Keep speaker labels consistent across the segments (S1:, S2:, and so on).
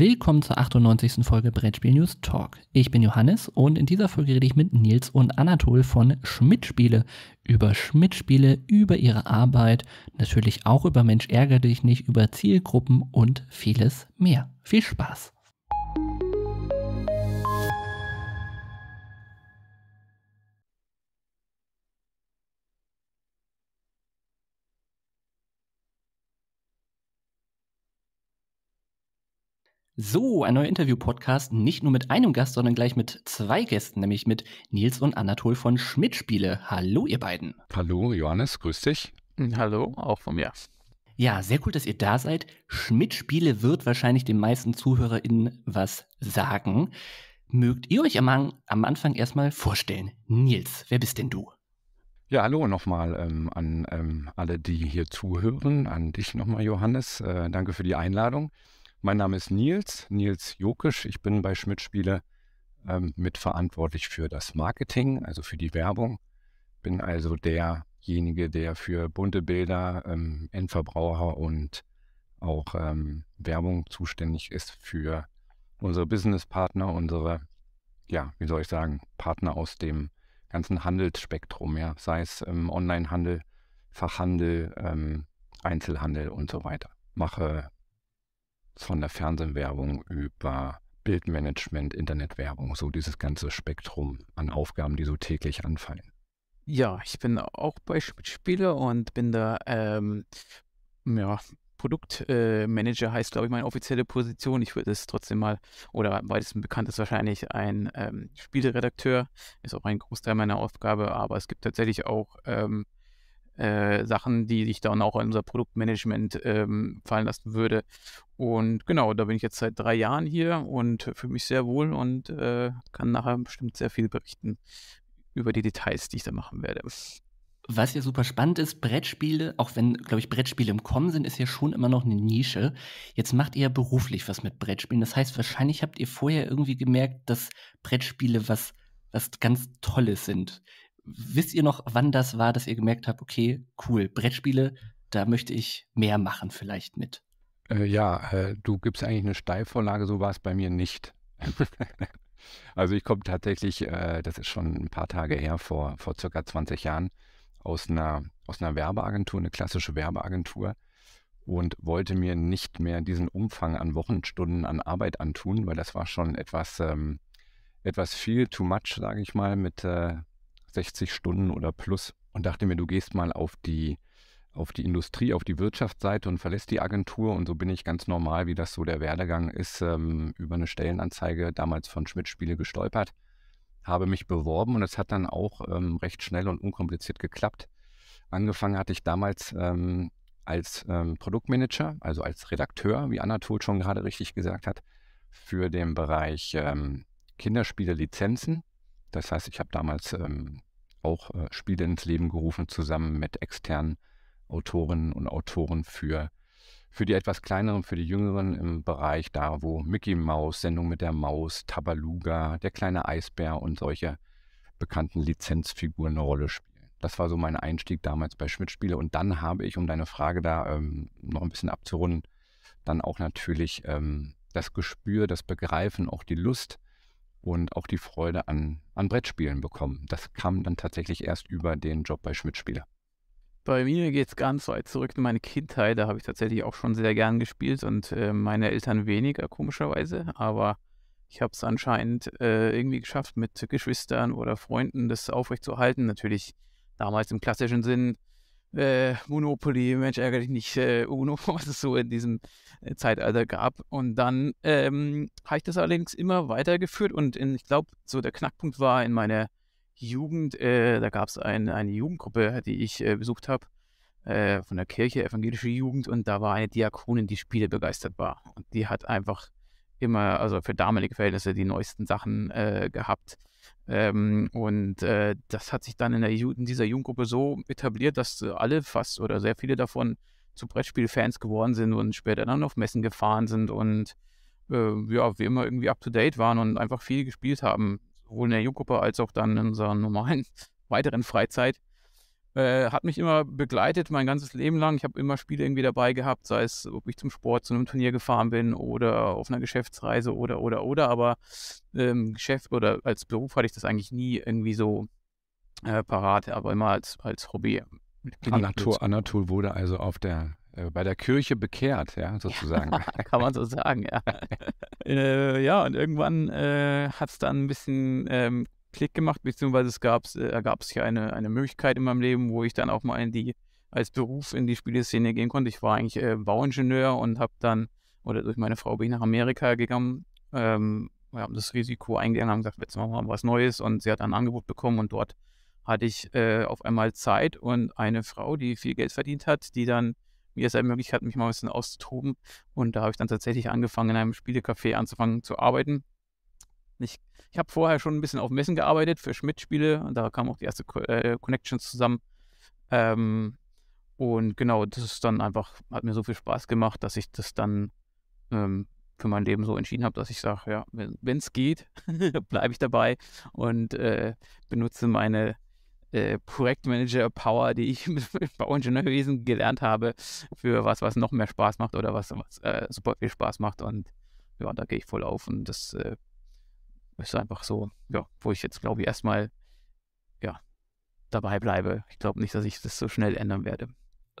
S1: Willkommen zur 98. Folge Brettspiel News Talk. Ich bin Johannes und in dieser Folge rede ich mit Nils und Anatol von Schmidtspiele über Schmidtspiele, über ihre Arbeit, natürlich auch über Mensch ärgere dich nicht, über Zielgruppen und vieles mehr. Viel Spaß! So, ein neuer Interview-Podcast, nicht nur mit einem Gast, sondern gleich mit zwei Gästen, nämlich mit Nils und Anatol von Schmidtspiele. Hallo, ihr beiden. Hallo, Johannes, grüß dich. Hm, hallo, auch von mir. Ja, sehr cool, dass ihr da seid. Schmidtspiele wird wahrscheinlich den meisten ZuhörerInnen was sagen. Mögt
S2: ihr euch am, am Anfang erstmal vorstellen? Nils, wer bist denn du? Ja, hallo nochmal ähm, an ähm, alle, die hier zuhören, an dich nochmal, Johannes. Äh, danke für die Einladung. Mein Name ist Nils, Nils Jokisch. Ich bin bei Schmidtspiele ähm, mitverantwortlich für das Marketing, also für die Werbung. Bin also derjenige, der für bunte Bilder, ähm, Endverbraucher und auch ähm, Werbung zuständig ist für unsere Businesspartner, unsere, ja, wie soll ich sagen, Partner aus dem ganzen Handelsspektrum, ja, sei es ähm, Onlinehandel, Fachhandel, ähm, Einzelhandel und so weiter. Mache von der Fernsehwerbung über Bildmanagement, Internetwerbung, so dieses ganze Spektrum an Aufgaben, die so täglich anfallen. Ja, ich bin auch
S3: Beispielspieler und bin da ähm, ja, Produktmanager äh, heißt, glaube ich, meine offizielle Position. Ich würde es trotzdem mal, oder weitestens bekannt ist wahrscheinlich ein ähm, Spieleredakteur, ist auch ein Großteil meiner Aufgabe, aber es gibt tatsächlich auch ähm, äh, Sachen, die sich dann auch in unser Produktmanagement ähm, fallen lassen würde. Und genau, da bin ich jetzt seit drei Jahren hier und fühle mich sehr wohl und äh,
S1: kann nachher bestimmt sehr viel berichten über die Details, die ich da machen werde. Was ja super spannend ist, Brettspiele, auch wenn, glaube ich, Brettspiele im Kommen sind, ist ja schon immer noch eine Nische. Jetzt macht ihr ja beruflich was mit Brettspielen. Das heißt, wahrscheinlich habt ihr vorher irgendwie gemerkt, dass Brettspiele was, was ganz Tolles sind wisst ihr noch, wann das war, dass ihr
S2: gemerkt habt, okay, cool, Brettspiele, da möchte ich mehr machen vielleicht mit? Äh, ja, äh, du gibst eigentlich eine Steilvorlage, so war es bei mir nicht. also ich komme tatsächlich, äh, das ist schon ein paar Tage her, vor, vor circa 20 Jahren, aus einer, aus einer Werbeagentur, eine klassische Werbeagentur und wollte mir nicht mehr diesen Umfang an Wochenstunden an Arbeit antun, weil das war schon etwas, ähm, etwas viel, too much, sage ich mal, mit, äh, 60 Stunden oder plus und dachte mir, du gehst mal auf die, auf die Industrie, auf die Wirtschaftsseite und verlässt die Agentur. Und so bin ich ganz normal, wie das so der Werdegang ist, ähm, über eine Stellenanzeige damals von Schmidt Spiele gestolpert, habe mich beworben und es hat dann auch ähm, recht schnell und unkompliziert geklappt. Angefangen hatte ich damals ähm, als ähm, Produktmanager, also als Redakteur, wie Anatol schon gerade richtig gesagt hat, für den Bereich ähm, Kinderspiele-Lizenzen das heißt, ich habe damals ähm, auch äh, Spiele ins Leben gerufen, zusammen mit externen Autorinnen und Autoren für, für die etwas kleineren, für die jüngeren im Bereich da, wo Mickey Mouse, Sendung mit der Maus, Tabaluga, der kleine Eisbär und solche bekannten Lizenzfiguren eine Rolle spielen. Das war so mein Einstieg damals bei Schmidt-Spiele. Und dann habe ich, um deine Frage da ähm, noch ein bisschen abzurunden, dann auch natürlich ähm, das Gespür, das Begreifen, auch die Lust und auch die Freude an, an Brettspielen bekommen. Das kam dann tatsächlich erst über den Job bei Schmidt-Spieler.
S3: Bei mir geht es ganz weit zurück in meine Kindheit. Da habe ich tatsächlich auch schon sehr gern gespielt und äh, meine Eltern weniger, komischerweise. Aber ich habe es anscheinend äh, irgendwie geschafft, mit Geschwistern oder Freunden das aufrechtzuerhalten. Natürlich damals im klassischen Sinn äh, Monopoly, Mensch ärgere dich nicht, äh, Uno, was es so in diesem äh, Zeitalter gab. Und dann ähm, habe ich das allerdings immer weitergeführt und in, ich glaube, so der Knackpunkt war in meiner Jugend, äh, da gab es ein, eine Jugendgruppe, die ich äh, besucht habe, äh, von der Kirche, evangelische Jugend, und da war eine Diakonin, die Spiele begeistert war. Und die hat einfach immer, also für damalige Verhältnisse, die neuesten Sachen gehabt ähm, und äh, das hat sich dann in, der, in dieser Jugendgruppe so etabliert, dass äh, alle fast oder sehr viele davon zu Brettspielfans geworden sind und später dann auf Messen gefahren sind und äh, ja, wir immer irgendwie up to date waren und einfach viel gespielt haben, sowohl in der Jugendgruppe als auch dann in unserer normalen weiteren Freizeit. Äh, hat mich immer begleitet, mein ganzes Leben lang. Ich habe immer Spiele irgendwie dabei gehabt, sei es, ob ich zum Sport, zu einem Turnier gefahren bin oder auf einer Geschäftsreise oder, oder, oder. Aber ähm, Geschäft oder als Beruf hatte ich das eigentlich nie irgendwie so äh, parat, aber immer als, als Hobby.
S2: Anatol, Anatol wurde also auf der äh, bei der Kirche bekehrt, ja, sozusagen.
S3: kann man so sagen, ja. äh, ja, und irgendwann äh, hat es dann ein bisschen ähm, Klick gemacht, beziehungsweise es gab's, äh, ergab sich eine, eine Möglichkeit in meinem Leben, wo ich dann auch mal in die, als Beruf in die Spieleszene gehen konnte. Ich war eigentlich äh, Bauingenieur und habe dann, oder durch meine Frau bin ich nach Amerika gegangen, ähm, wir haben das Risiko eingegangen, haben gesagt, jetzt machen wir mal was Neues und sie hat ein Angebot bekommen und dort hatte ich äh, auf einmal Zeit und eine Frau, die viel Geld verdient hat, die dann mir es ermöglicht hat, mich mal ein bisschen auszutoben und da habe ich dann tatsächlich angefangen, in einem Spielecafé anzufangen zu arbeiten nicht, ich habe vorher schon ein bisschen auf Messen gearbeitet für Schmidt-Spiele und da kamen auch die erste Co äh, Connections zusammen. Ähm, und genau, das ist dann einfach, hat mir so viel Spaß gemacht, dass ich das dann ähm, für mein Leben so entschieden habe, dass ich sage, ja, wenn es geht, bleibe ich dabei und äh, benutze meine äh, Projektmanager-Power, die ich mit Bauingenieurwesen gelernt habe, für was, was noch mehr Spaß macht oder was, was äh, super viel Spaß macht. Und ja, da gehe ich voll auf und das äh, ist einfach so, ja, wo ich jetzt glaube ich erstmal, ja, dabei bleibe. Ich glaube nicht, dass ich das
S1: so schnell ändern werde.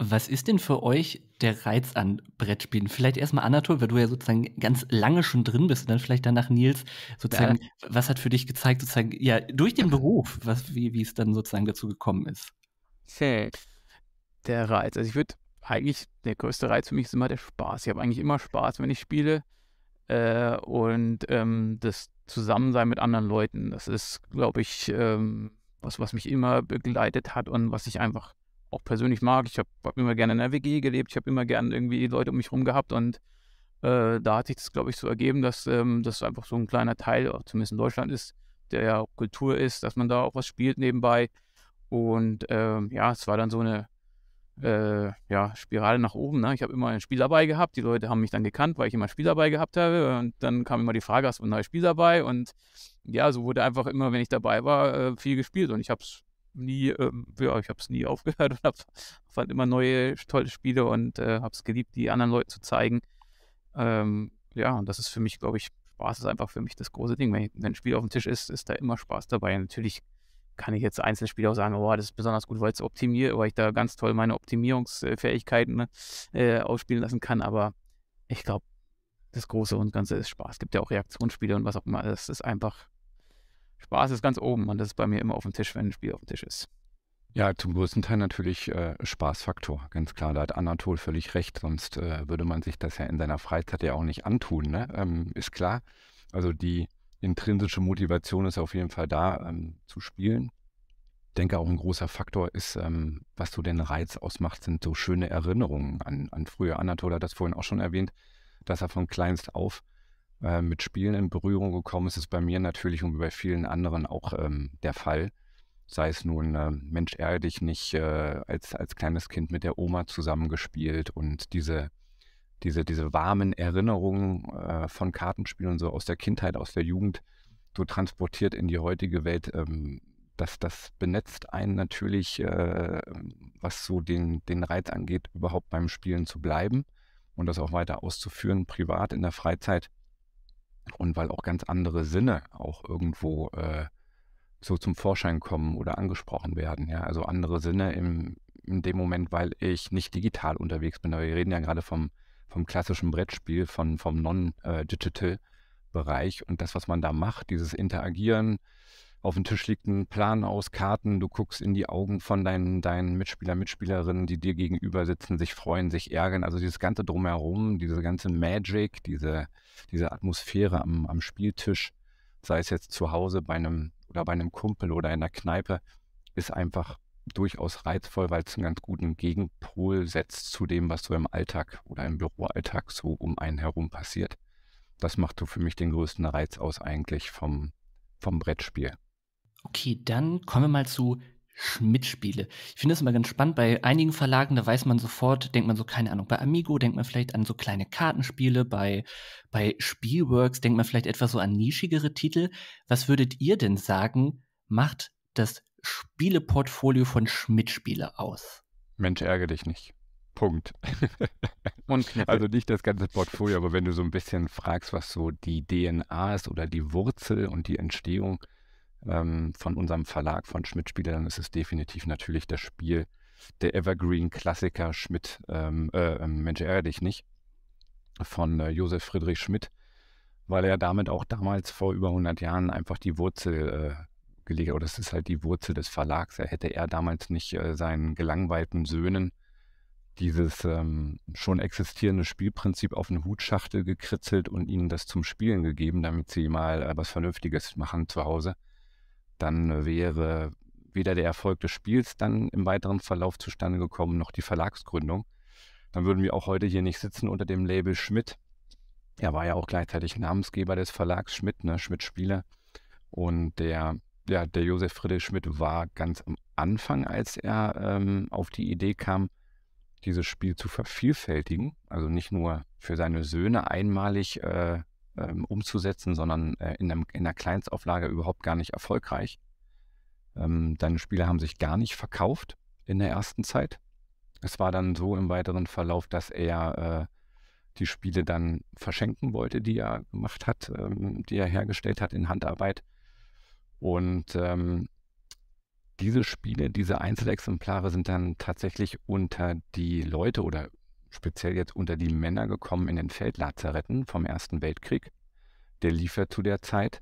S1: Was ist denn für euch der Reiz an Brettspielen? Vielleicht erstmal Anatol, weil du ja sozusagen ganz lange schon drin bist und dann vielleicht danach Nils, sozusagen, ja. was hat für dich gezeigt, sozusagen, ja, durch den Beruf, was, wie, wie es dann sozusagen dazu gekommen ist? Okay.
S3: Der Reiz. Also ich würde eigentlich, der größte Reiz für mich ist immer der Spaß. Ich habe eigentlich immer Spaß, wenn ich spiele. Äh, und ähm, das Zusammensein mit anderen Leuten. Das ist, glaube ich, ähm, was, was mich immer begleitet hat und was ich einfach auch persönlich mag. Ich habe hab immer gerne in der WG gelebt, ich habe immer gerne irgendwie Leute um mich rum gehabt und äh, da hat sich das, glaube ich, so ergeben, dass ähm, das einfach so ein kleiner Teil, zumindest in Deutschland ist, der ja auch Kultur ist, dass man da auch was spielt nebenbei. Und ähm, ja, es war dann so eine äh, ja, Spirale nach oben. Ne? Ich habe immer ein Spiel dabei gehabt. Die Leute haben mich dann gekannt, weil ich immer ein Spiel dabei gehabt habe. Und dann kam immer die Frage, hast du ein neues Spiel dabei? Und ja, so wurde einfach immer, wenn ich dabei war, äh, viel gespielt. Und ich habe es nie, ähm, ja, ich habe es nie aufgehört und hab, fand immer neue, tolle Spiele und äh, habe es geliebt, die anderen Leuten zu zeigen. Ähm, ja, und das ist für mich, glaube ich, Spaß ist einfach für mich das große Ding. Wenn, wenn ein Spiel auf dem Tisch ist, ist da immer Spaß dabei. Natürlich kann ich jetzt Einzelspieler auch sagen, oh, das ist besonders gut, weil, optimier weil ich da ganz toll meine Optimierungsfähigkeiten ne, äh, ausspielen lassen kann. Aber ich glaube, das Große und Ganze ist Spaß. Es gibt ja auch Reaktionsspiele und was auch immer. Das ist einfach, Spaß ist ganz oben und das ist bei mir immer auf dem Tisch, wenn ein Spiel auf dem Tisch ist.
S2: Ja, zum größten Teil natürlich äh, Spaßfaktor, ganz klar. Da hat Anatol völlig recht, sonst äh, würde man sich das ja in seiner Freizeit ja auch nicht antun, ne? ähm, ist klar. Also die intrinsische Motivation ist auf jeden Fall da, ähm, zu spielen. Ich denke auch ein großer Faktor ist, ähm, was so den Reiz ausmacht, sind so schöne Erinnerungen an, an früher. Anatol hat das vorhin auch schon erwähnt, dass er von kleinst auf äh, mit Spielen in Berührung gekommen ist. Das Ist bei mir natürlich und bei vielen anderen auch ähm, der Fall. Sei es nun, äh, Mensch, ärgere dich nicht, äh, als, als kleines Kind mit der Oma zusammengespielt und diese diese, diese warmen Erinnerungen äh, von Kartenspielen so aus der Kindheit, aus der Jugend so transportiert in die heutige Welt, ähm, das, das benetzt einen natürlich, äh, was so den, den Reiz angeht, überhaupt beim Spielen zu bleiben und das auch weiter auszuführen, privat in der Freizeit. Und weil auch ganz andere Sinne auch irgendwo äh, so zum Vorschein kommen oder angesprochen werden. Ja? Also andere Sinne im, in dem Moment, weil ich nicht digital unterwegs bin. Aber wir reden ja gerade vom vom klassischen Brettspiel, von, vom Non-Digital-Bereich. Äh, Und das, was man da macht, dieses Interagieren, auf dem Tisch liegt ein Plan aus Karten, du guckst in die Augen von deinen, deinen Mitspieler, Mitspielerinnen, die dir gegenüber sitzen, sich freuen, sich ärgern. Also dieses ganze Drumherum, diese ganze Magic, diese, diese Atmosphäre am, am Spieltisch, sei es jetzt zu Hause bei einem oder bei einem Kumpel oder in der Kneipe, ist einfach durchaus reizvoll, weil es einen ganz guten Gegenpol setzt zu dem, was so im Alltag oder im Büroalltag so um einen herum passiert. Das macht so für mich den größten Reiz aus eigentlich vom, vom Brettspiel.
S1: Okay, dann kommen wir mal zu Mitspiele. Ich finde das immer ganz spannend. Bei einigen Verlagen, da weiß man sofort, denkt man so, keine Ahnung, bei Amigo denkt man vielleicht an so kleine Kartenspiele, bei, bei Spielworks denkt man vielleicht etwas so an nischigere Titel. Was würdet ihr denn sagen, macht das Spieleportfolio von Schmidt-Spiele aus.
S2: Mensch, ärgere dich nicht. Punkt. Und Also nicht das ganze Portfolio, aber wenn du so ein bisschen fragst, was so die DNA ist oder die Wurzel und die Entstehung ähm, von unserem Verlag von Schmidt-Spiele, dann ist es definitiv natürlich das Spiel der Evergreen-Klassiker Schmidt, ähm, äh, ähm, Mensch, ärgere dich nicht, von äh, Josef Friedrich Schmidt, weil er damit auch damals vor über 100 Jahren einfach die Wurzel äh, gelegt, Aber das ist halt die Wurzel des Verlags. Hätte er damals nicht äh, seinen gelangweilten Söhnen dieses ähm, schon existierende Spielprinzip auf eine Hutschachtel gekritzelt und ihnen das zum Spielen gegeben, damit sie mal äh, was Vernünftiges machen zu Hause, dann äh, wäre weder der Erfolg des Spiels dann im weiteren Verlauf zustande gekommen, noch die Verlagsgründung. Dann würden wir auch heute hier nicht sitzen unter dem Label Schmidt. Er war ja auch gleichzeitig Namensgeber des Verlags Schmidt, ne? Schmidt Spiele. Und der ja, der Josef Friedrich Schmidt war ganz am Anfang, als er ähm, auf die Idee kam, dieses Spiel zu vervielfältigen, also nicht nur für seine Söhne einmalig äh, ähm, umzusetzen, sondern äh, in, einem, in, einer Kleinstauflage überhaupt gar nicht erfolgreich. Ähm, seine Spiele haben sich gar nicht verkauft in der ersten Zeit. Es war dann so im weiteren Verlauf, dass er äh, die Spiele dann verschenken wollte, die er gemacht hat, ähm, die er hergestellt hat in Handarbeit und ähm, diese Spiele, diese Einzelexemplare sind dann tatsächlich unter die Leute oder speziell jetzt unter die Männer gekommen in den Feldlazaretten vom Ersten Weltkrieg. Der liefert ja zu der Zeit.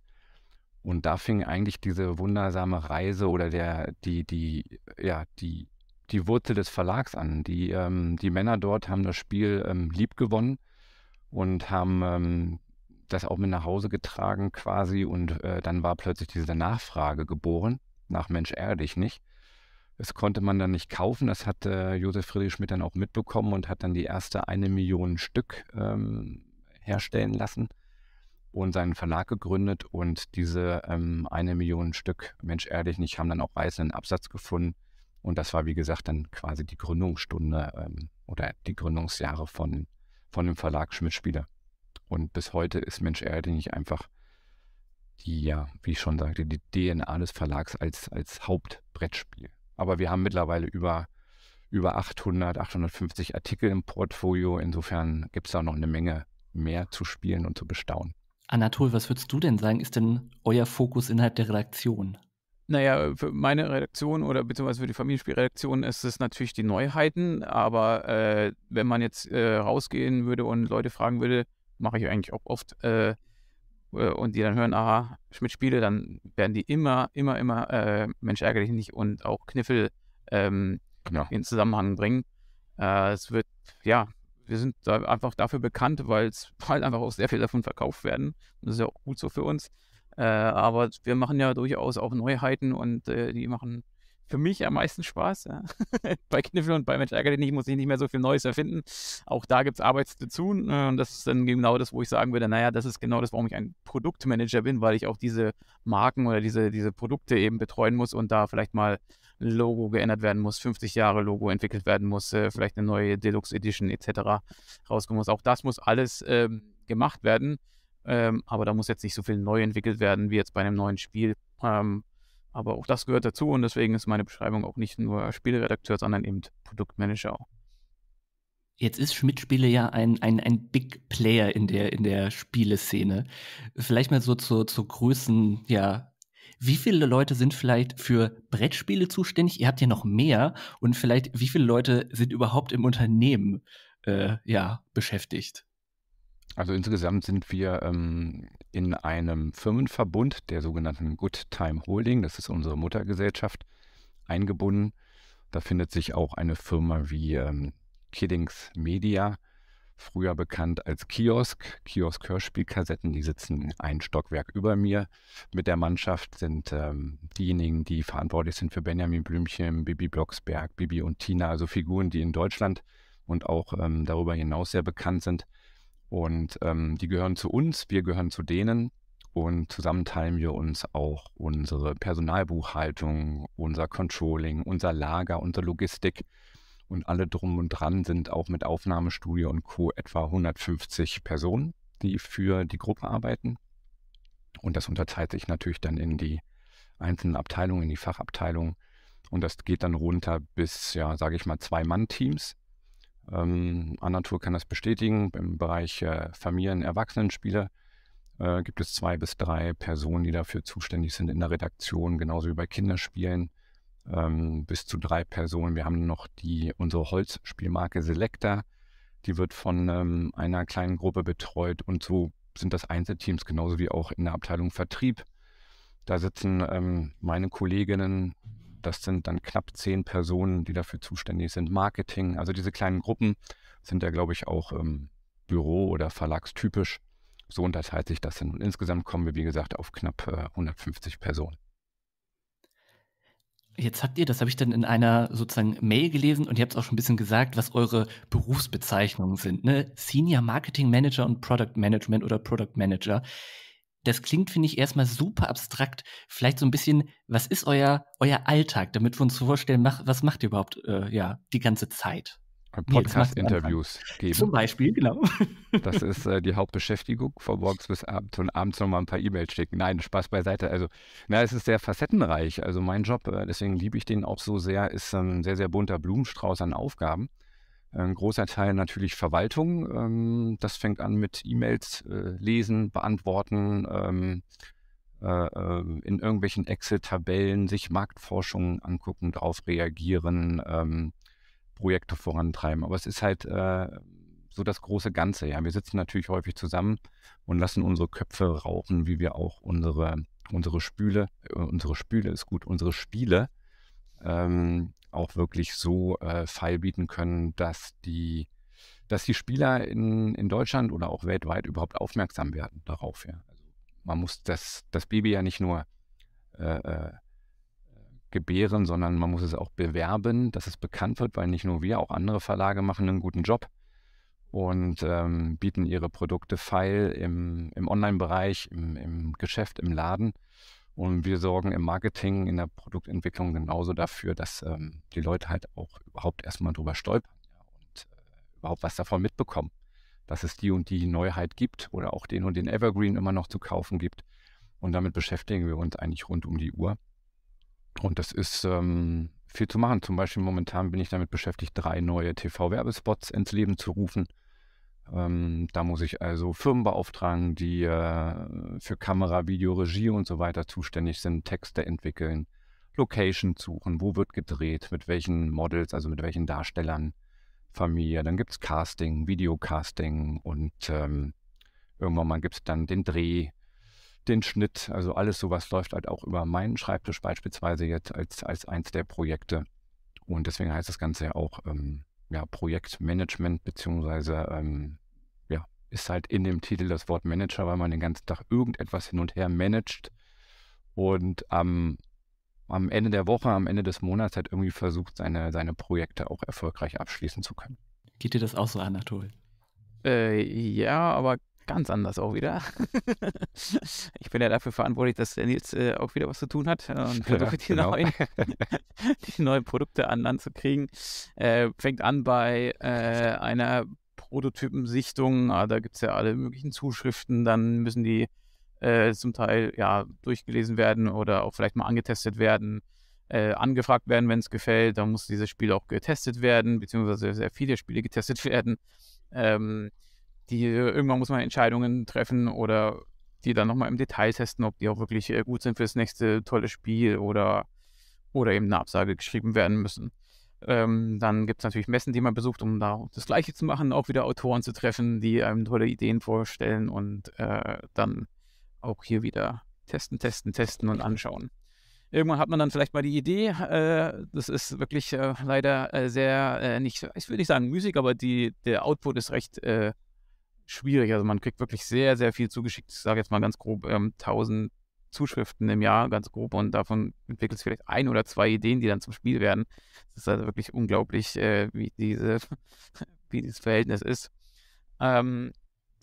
S2: Und da fing eigentlich diese wundersame Reise oder der, die, die, ja, die, die Wurzel des Verlags an. Die, ähm, die Männer dort haben das Spiel ähm, lieb gewonnen und haben ähm, das auch mit nach Hause getragen quasi und äh, dann war plötzlich diese Nachfrage geboren, nach Mensch ärgere dich nicht. Das konnte man dann nicht kaufen, das hat äh, Josef Friedrich Schmidt dann auch mitbekommen und hat dann die erste eine Million Stück ähm, herstellen lassen und seinen Verlag gegründet und diese ähm, eine Million Stück Mensch ehrlich nicht haben dann auch reißenden Absatz gefunden und das war wie gesagt dann quasi die Gründungsstunde ähm, oder die Gründungsjahre von, von dem Verlag Schmidt-Spieler. Und bis heute ist Mensch Erde nicht einfach die, ja, wie ich schon sagte, die DNA des Verlags als, als Hauptbrettspiel. Aber wir haben mittlerweile über, über 800, 850 Artikel im Portfolio. Insofern gibt es da noch eine Menge mehr zu spielen und zu bestaunen.
S1: Anatol, was würdest du denn sagen, ist denn euer Fokus innerhalb der Redaktion?
S3: Naja, für meine Redaktion oder beziehungsweise für die Familienspielredaktion ist es natürlich die Neuheiten, aber äh, wenn man jetzt äh, rausgehen würde und Leute fragen würde, mache ich eigentlich auch oft, äh, äh, und die dann hören, aha, Schmidt spiele, dann werden die immer, immer, immer äh, Mensch ärgere dich nicht und auch Kniffel ähm, ja. Genau. in Zusammenhang bringen. Äh, es wird, ja, wir sind da einfach dafür bekannt, weil es halt einfach auch sehr viel davon verkauft werden. das ist ja auch gut so für uns. Äh, aber wir machen ja durchaus auch Neuheiten und äh, die machen für mich am meisten Spaß. Ja. bei Kniffel und bei Mensch ärger dich nicht, muss ich nicht mehr so viel Neues erfinden. Auch da gibt es Arbeit zu tun. Äh, und das ist dann genau das, wo ich sagen würde, naja, das ist genau das, warum ich ein Produktmanager bin, weil ich auch diese Marken oder diese, diese Produkte eben betreuen muss und da vielleicht mal ein Logo geändert werden muss, 50 Jahre Logo entwickelt werden muss, äh, vielleicht eine neue Deluxe Edition etc. rauskommen muss. Auch das muss alles ähm, gemacht werden. Ähm, aber da muss jetzt nicht so viel neu entwickelt werden wie jetzt bei einem neuen Spiel. Ähm, aber auch das gehört dazu und deswegen ist meine Beschreibung auch nicht nur Spieleredakteur, sondern eben
S1: Produktmanager auch. Jetzt ist Schmidt-Spiele ja ein, ein, ein Big Player in der, in der Spieleszene. Vielleicht mal so zur, zur Größen, ja. Wie viele Leute sind vielleicht für Brettspiele zuständig? Ihr habt ja noch mehr. Und vielleicht, wie
S2: viele Leute sind überhaupt im Unternehmen äh, ja, beschäftigt? Also insgesamt sind wir ähm, in einem Firmenverbund der sogenannten Good Time Holding, das ist unsere Muttergesellschaft, eingebunden. Da findet sich auch eine Firma wie ähm, Kiddings Media, früher bekannt als Kiosk, Kiosk Hörspielkassetten, die sitzen ein Stockwerk über mir. Mit der Mannschaft sind ähm, diejenigen, die verantwortlich sind für Benjamin Blümchen, Bibi Blocksberg, Bibi und Tina, also Figuren, die in Deutschland und auch ähm, darüber hinaus sehr bekannt sind. Und ähm, die gehören zu uns, wir gehören zu denen. Und zusammen teilen wir uns auch unsere Personalbuchhaltung, unser Controlling, unser Lager, unsere Logistik. Und alle drum und dran sind auch mit Aufnahmestudio und Co. etwa 150 Personen, die für die Gruppe arbeiten. Und das unterteilt sich natürlich dann in die einzelnen Abteilungen, in die Fachabteilungen. Und das geht dann runter bis, ja, sage ich mal, Zwei-Mann-Teams. Ähm, Anatur kann das bestätigen. Im Bereich äh, Familien-Erwachsenenspiele äh, gibt es zwei bis drei Personen, die dafür zuständig sind in der Redaktion, genauso wie bei Kinderspielen. Ähm, bis zu drei Personen. Wir haben noch die unsere Holzspielmarke Selecta, die wird von ähm, einer kleinen Gruppe betreut und so sind das Einzelteams, genauso wie auch in der Abteilung Vertrieb. Da sitzen ähm, meine Kolleginnen das sind dann knapp zehn Personen, die dafür zuständig sind. Marketing, also diese kleinen Gruppen sind ja, glaube ich, auch ähm, Büro- oder Verlagstypisch. So unterteilt sich das dann. Und insgesamt kommen wir, wie gesagt, auf knapp äh, 150 Personen.
S1: Jetzt habt ihr, das habe ich dann in einer sozusagen Mail gelesen und ihr habt es auch schon ein bisschen gesagt, was eure Berufsbezeichnungen sind. Ne? Senior Marketing Manager und Product Management oder Product Manager das klingt, finde ich, erstmal super abstrakt. Vielleicht so ein bisschen, was ist euer, euer Alltag, damit wir uns vorstellen, mach, was macht ihr überhaupt äh, ja,
S2: die ganze Zeit? Podcast-Interviews geben. Zum Beispiel, genau. Das ist äh, die Hauptbeschäftigung, von morgens bis abends und abends nochmal ein paar E-Mails schicken. Nein, Spaß beiseite. Also, na, es ist sehr facettenreich. Also mein Job, äh, deswegen liebe ich den auch so sehr, ist ein sehr, sehr bunter Blumenstrauß an Aufgaben. Ein großer Teil natürlich Verwaltung. Ähm, das fängt an mit E-Mails äh, lesen, beantworten, ähm, äh, ähm, in irgendwelchen Excel-Tabellen sich Marktforschungen angucken, darauf reagieren, Projekte vorantreiben. Aber es ist halt äh, so das große Ganze. Ja, wir sitzen natürlich häufig zusammen und lassen unsere Köpfe rauchen, wie wir auch unsere unsere Spüle, unsere Spüle ist gut, unsere Spiele ähm, auch wirklich so äh, feil bieten können, dass die, dass die Spieler in, in Deutschland oder auch weltweit überhaupt aufmerksam werden darauf. Ja. Also man muss das, das Baby ja nicht nur äh, äh gebären, sondern man muss es auch bewerben, dass es bekannt wird, weil nicht nur wir, auch andere Verlage machen einen guten Job und ähm, bieten ihre Produkte feil im, im Online-Bereich, im, im Geschäft, im Laden. Und wir sorgen im Marketing, in der Produktentwicklung genauso dafür, dass ähm, die Leute halt auch überhaupt erstmal drüber stolpern und äh, überhaupt was davon mitbekommen, dass es die und die Neuheit gibt oder auch den und den Evergreen immer noch zu kaufen gibt. Und damit beschäftigen wir uns eigentlich rund um die Uhr. Und das ist ähm, viel zu machen. Zum Beispiel momentan bin ich damit beschäftigt, drei neue TV-Werbespots ins Leben zu rufen. Ähm, da muss ich also Firmen beauftragen, die äh, für Kamera, Video, Regie und so weiter zuständig sind, Texte entwickeln, Location suchen, wo wird gedreht, mit welchen Models, also mit welchen Darstellern, Familie. Dann gibt es Casting, Videocasting und ähm, irgendwann mal gibt es dann den Dreh, den Schnitt. Also alles sowas läuft halt auch über meinen Schreibtisch beispielsweise jetzt als, als eins der Projekte. Und deswegen heißt das Ganze ja auch ähm, ja, Projektmanagement, beziehungsweise ähm, ja, ist halt in dem Titel das Wort Manager, weil man den ganzen Tag irgendetwas hin und her managt und am am Ende der Woche, am Ende des Monats halt irgendwie versucht, seine, seine Projekte auch erfolgreich abschließen zu können. Geht dir das auch so, Anatol?
S3: Äh, ja, aber ganz anders auch wieder. ich bin ja dafür verantwortlich, dass der Nils äh, auch wieder was zu tun hat äh, und genau, versuche die, genau. neuen, die neuen Produkte an Land zu kriegen. Äh, fängt an bei äh, einer Prototypensichtung, ah, da gibt es ja alle möglichen Zuschriften, dann müssen die äh, zum Teil ja durchgelesen werden oder auch vielleicht mal angetestet werden. Äh, angefragt werden, wenn es gefällt. Dann muss dieses Spiel auch getestet werden, beziehungsweise sehr viele Spiele getestet werden. Ähm, die äh, irgendwann muss man Entscheidungen treffen oder die dann nochmal im Detail testen, ob die auch wirklich äh, gut sind fürs nächste tolle Spiel oder, oder eben eine Absage geschrieben werden müssen. Ähm, dann gibt es natürlich Messen, die man besucht, um da das Gleiche zu machen, auch wieder Autoren zu treffen, die einem tolle Ideen vorstellen und äh, dann auch hier wieder testen, testen, testen und anschauen. Irgendwann hat man dann vielleicht mal die Idee, äh, das ist wirklich äh, leider äh, sehr, nicht, ich würde nicht sagen Musik, aber die, der Output ist recht schwierig. Also man kriegt wirklich sehr, sehr viel zugeschickt. Ich sage jetzt mal ganz grob ähm, 1000 Zuschriften im Jahr, ganz grob. Und davon entwickelt sich vielleicht ein oder zwei Ideen, die dann zum Spiel werden. Das ist also wirklich unglaublich, äh, wie, diese, wie dieses Verhältnis ist. Ähm,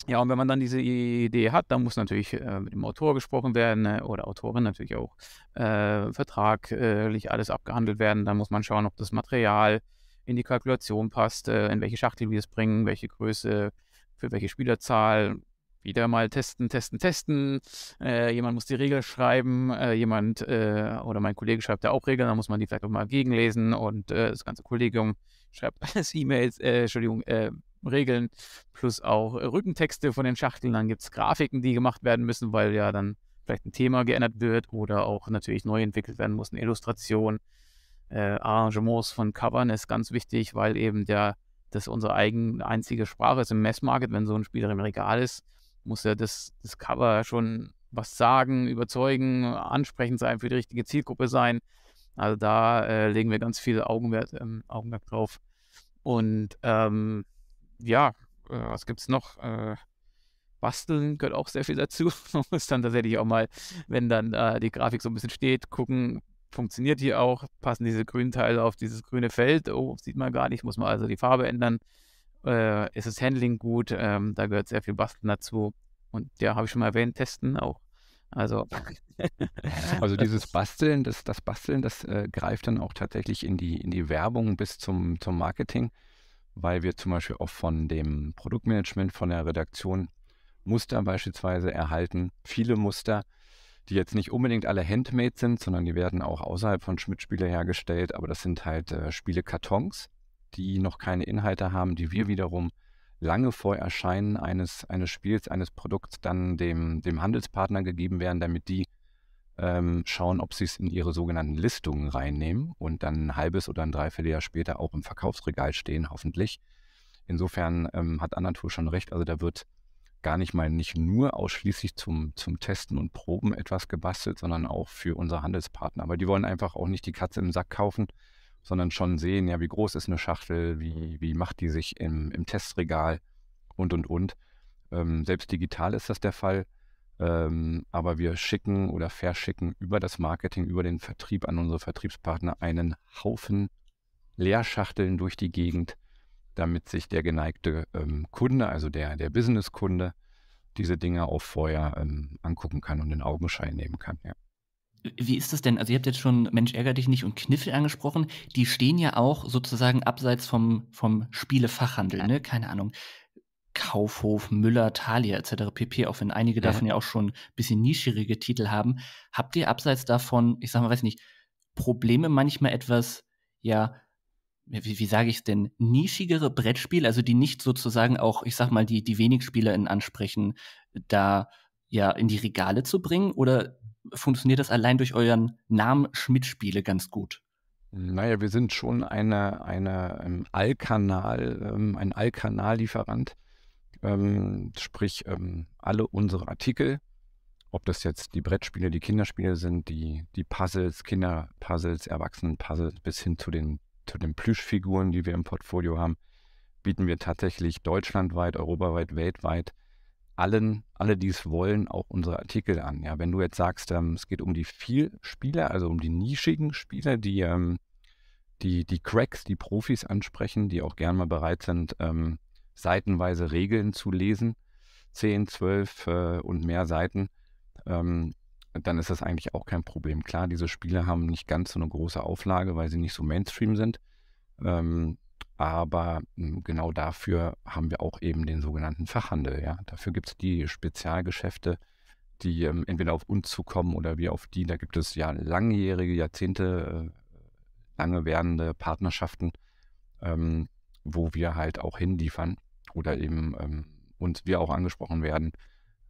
S3: ja, und wenn man dann diese Idee hat, dann muss natürlich äh, mit dem Autor gesprochen werden äh, oder Autorin natürlich auch äh, vertraglich alles abgehandelt werden. Dann muss man schauen, ob das Material in die Kalkulation passt, äh, in welche Schachtel wir es bringen, welche Größe, für welche Spielerzahl, wieder mal testen, testen, testen. Äh, jemand muss die Regel schreiben, äh, jemand äh, oder mein Kollege schreibt ja auch Regeln, dann muss man die vielleicht auch mal gegenlesen und äh, das ganze Kollegium schreibt alles E-Mails, äh, Entschuldigung, äh, Regeln plus auch Rückentexte von den Schachteln. Dann gibt es Grafiken, die gemacht werden müssen, weil ja dann vielleicht ein Thema geändert wird oder auch natürlich neu entwickelt werden muss, eine Illustration. Arrangements von Covern ist ganz wichtig, weil eben der das unsere eigene einzige Sprache ist. Im Messmarket, wenn so ein Spieler im Regal ist, muss ja das, das Cover schon was sagen, überzeugen, ansprechend sein, für die richtige Zielgruppe sein. Also da äh, legen wir ganz viel Augenwert, ähm, Augenmerk drauf. Und ähm, ja, äh, was gibt es noch? Äh, basteln gehört auch sehr viel dazu. Man muss dann tatsächlich auch mal, wenn dann äh, die Grafik so ein bisschen steht, gucken, funktioniert hier auch, passen diese grünen Teile auf dieses grüne Feld, oh, sieht man gar nicht, muss man also die Farbe ändern, äh, ist das Handling gut, ähm, da gehört sehr viel Basteln
S2: dazu und ja, habe ich schon mal erwähnt, testen auch. Also, also dieses Basteln, das, das Basteln, das äh, greift dann auch tatsächlich in die, in die Werbung bis zum, zum Marketing, weil wir zum Beispiel auch von dem Produktmanagement, von der Redaktion Muster beispielsweise erhalten, viele Muster, die jetzt nicht unbedingt alle handmade sind, sondern die werden auch außerhalb von Schmidt-Spiele hergestellt. Aber das sind halt äh, Spielekartons, die noch keine Inhalte haben, die wir wiederum lange vor Erscheinen eines, eines Spiels, eines Produkts dann dem, dem Handelspartner gegeben werden, damit die ähm, schauen, ob sie es in ihre sogenannten Listungen reinnehmen und dann ein halbes oder ein Dreivierteljahr später auch im Verkaufsregal stehen, hoffentlich. Insofern ähm, hat Anatur schon recht, also da wird gar nicht mal nicht nur ausschließlich zum, zum Testen und Proben etwas gebastelt, sondern auch für unsere Handelspartner. Aber die wollen einfach auch nicht die Katze im Sack kaufen, sondern schon sehen, ja, wie groß ist eine Schachtel, wie, wie macht die sich im, im Testregal und, und, und. Ähm, selbst digital ist das der Fall. Ähm, aber wir schicken oder verschicken über das Marketing, über den Vertrieb an unsere Vertriebspartner einen Haufen Leerschachteln durch die Gegend, damit sich der geneigte ähm, Kunde, also der, der Business-Kunde, diese Dinge auch vorher ähm, angucken kann und in Augenschein nehmen kann. Ja. Wie
S1: ist das denn? Also ihr habt jetzt schon Mensch ärger dich nicht und Kniffel angesprochen. Die stehen ja auch sozusagen abseits vom, vom Spielefachhandel, ne? Keine Ahnung. Kaufhof, Müller, Thalia etc. pp., auch wenn einige davon ja. auch schon ein bisschen nischige Titel haben. Habt ihr abseits davon, ich sag mal, weiß nicht, Probleme manchmal etwas, ja, wie, wie sage ich es denn, nischigere Brettspiele, also die nicht sozusagen auch, ich sag mal, die, die wenig SpielerInnen ansprechen, da ja in die Regale zu bringen? Oder funktioniert das allein durch euren
S2: Namen Schmidt-Spiele ganz gut? Naja, wir sind schon eine, eine ähm, Allkanal, ähm, ein Allkanallieferant. Ähm, sprich, ähm, alle unsere Artikel, ob das jetzt die Brettspiele, die Kinderspiele sind, die, die Puzzles, Kinderpuzzles, Erwachsenenpuzzles bis hin zu den zu den Plüschfiguren, die wir im Portfolio haben, bieten wir tatsächlich deutschlandweit, europaweit, weltweit allen, alle, die es wollen, auch unsere Artikel an. Ja, wenn du jetzt sagst, ähm, es geht um die Vielspieler, also um die nischigen Spieler, die, ähm, die, die Cracks, die Profis ansprechen, die auch gerne mal bereit sind, ähm, seitenweise Regeln zu lesen, 10, 12 äh, und mehr Seiten, ähm, dann ist das eigentlich auch kein Problem. Klar, diese Spiele haben nicht ganz so eine große Auflage, weil sie nicht so Mainstream sind. Ähm, aber hm, genau dafür haben wir auch eben den sogenannten Fachhandel. Ja? Dafür gibt es die Spezialgeschäfte, die ähm, entweder auf uns zukommen oder wir auf die. Da gibt es ja langjährige, Jahrzehnte äh, lange währende Partnerschaften, ähm, wo wir halt auch hinliefern oder eben ähm, uns wir auch angesprochen werden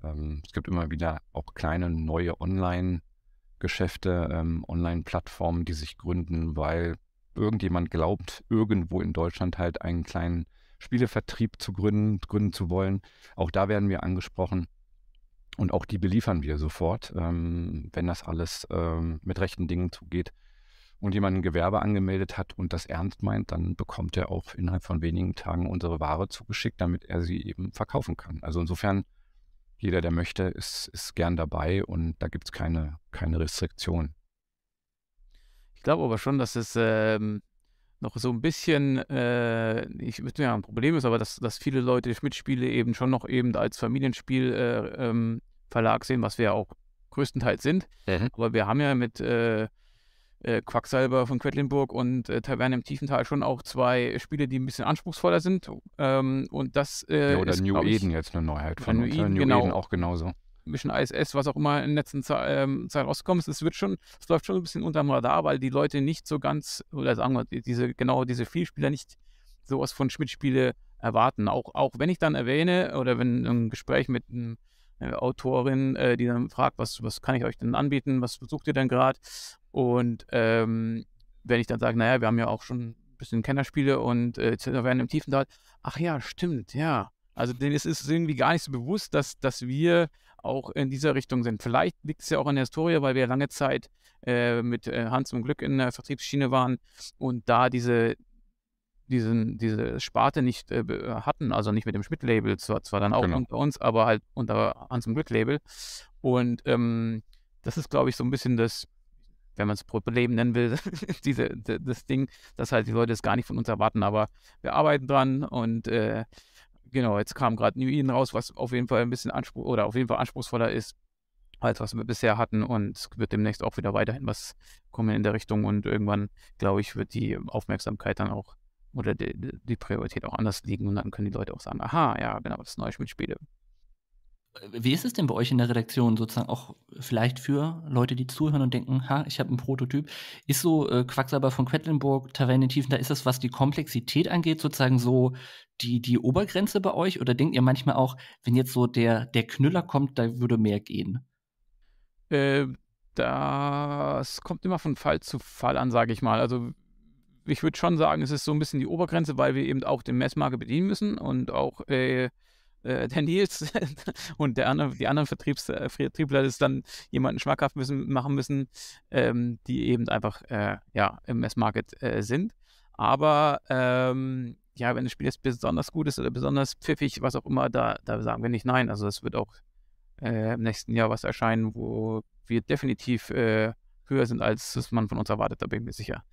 S2: ähm, es gibt immer wieder auch kleine neue Online-Geschäfte, ähm, Online-Plattformen, die sich gründen, weil irgendjemand glaubt, irgendwo in Deutschland halt einen kleinen Spielevertrieb zu gründen, gründen zu wollen. Auch da werden wir angesprochen. Und auch die beliefern wir sofort, ähm, wenn das alles mit rechten Dingen zugeht. Und jemand ein Gewerbe angemeldet hat und das ernst meint, dann bekommt er auch innerhalb von wenigen Tagen unsere Ware zugeschickt, damit er sie eben verkaufen kann. Also insofern jeder, der möchte, ist, ist gern dabei und da gibt es keine, keine Restriktion.
S3: Ich glaube aber schon, dass es ähm, noch so ein bisschen, äh, ich würde ja ein Problem ist, aber dass, dass viele Leute Schmidt-Spiele eben schon noch eben als Familienspielverlag äh, ähm, sehen, was wir ja auch größtenteils sind. Mhm. Aber wir haben ja mit äh, äh, Quacksalber von Quedlinburg und äh, Taverne im Tiefental schon auch zwei Spiele, die ein bisschen anspruchsvoller sind. Ähm, und das äh, ja, oder ist, New ich, Eden jetzt eine Neuheit von New, uns, ne? Eden, New genau. Eden auch genauso. Mission ISS, was auch immer in der letzten Zeit, ähm, rausgekommen ist, es wird schon, es läuft schon ein bisschen unterm Radar, weil die Leute nicht so ganz, oder sagen wir, diese, genau diese Vielspieler nicht sowas von Schmidt-Spiele erwarten. Auch, auch wenn ich dann erwähne oder wenn ein Gespräch mit einem hm, äh, Autorin, äh, die dann fragt, was, was kann ich euch denn anbieten, was besucht ihr denn gerade? Und ähm, wenn ich dann sage, naja, wir haben ja auch schon ein bisschen Kennerspiele und äh, werden im Tiefen da, ach ja, stimmt, ja. Also denen ist es irgendwie gar nicht so bewusst, dass, dass wir auch in dieser Richtung sind. Vielleicht liegt es ja auch an der Historie, weil wir lange Zeit äh, mit äh, Hans zum Glück in der Vertriebsschiene waren und da diese, diesen, diese Sparte nicht äh, hatten, also nicht mit dem Schmidt-Label, zwar, zwar dann auch genau. unter uns, aber halt unter Hans zum Glück-Label. Und ähm, das ist, glaube ich, so ein bisschen das wenn man es Problem nennen will, diese, das Ding, dass halt die Leute es gar nicht von uns erwarten, aber wir arbeiten dran und äh, genau, jetzt kam gerade New Eden raus, was auf jeden Fall ein bisschen Anspruch oder auf jeden Fall anspruchsvoller ist, als was wir bisher hatten und es wird demnächst auch wieder weiterhin was kommen in der Richtung und irgendwann, glaube ich, wird die Aufmerksamkeit dann auch oder die,
S1: die Priorität auch anders liegen und dann können die Leute auch sagen, aha, ja, genau, das neue Spielspiele wie ist es denn bei euch in der Redaktion sozusagen auch vielleicht für Leute, die zuhören und denken, ha, ich habe einen Prototyp? Ist so äh, Quacksalber von Quedlinburg, Taverne Tiefen, da ist das, was die Komplexität angeht, sozusagen so die, die Obergrenze bei euch? Oder denkt ihr manchmal auch, wenn jetzt so der, der Knüller kommt, da würde mehr gehen?
S3: Äh, das kommt immer von Fall zu Fall an, sage ich mal. Also ich würde schon sagen, es ist so ein bisschen die Obergrenze, weil wir eben auch den Messmarke bedienen müssen und auch äh, äh, der Nils und der andere, die anderen Vertriebs, äh, Vertriebler das dann jemanden schmackhaft müssen, machen müssen, ähm, die eben einfach äh, ja, im Mass-Market äh, sind. Aber ähm, ja, wenn das Spiel jetzt besonders gut ist oder besonders pfiffig, was auch immer, da, da sagen wir nicht nein. Also es wird auch äh, im nächsten Jahr was erscheinen, wo wir definitiv äh, höher sind,
S2: als man von uns erwartet, da bin ich mir sicher.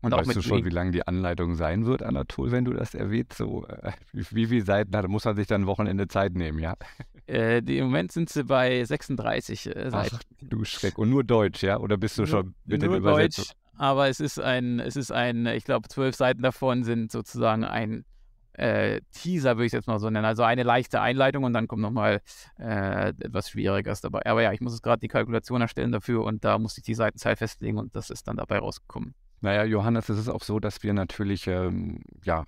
S2: Und weißt du schon, wie lang die Anleitung sein wird, Anatol, wenn du das erwähnst? So, äh, wie viele Seiten hat, muss man sich dann Wochenende Zeit nehmen, ja? Äh, die, Im Moment sind sie bei 36 äh, Seiten. Ach, du Schreck. Und nur Deutsch, ja? Oder bist du schon mit nur den Übersetzungen? Deutsch,
S3: aber es ist ein, es ist ein, ich glaube, zwölf Seiten davon sind sozusagen ein äh, Teaser, würde ich es jetzt mal so nennen. Also eine leichte Einleitung und dann kommt nochmal äh, etwas Schwierigeres dabei. Aber ja, ich muss jetzt gerade die Kalkulation erstellen dafür und da muss ich die Seitenzahl festlegen und das ist dann dabei rausgekommen.
S2: Naja, Johannes, es ist auch so, dass wir natürlich ähm, ja,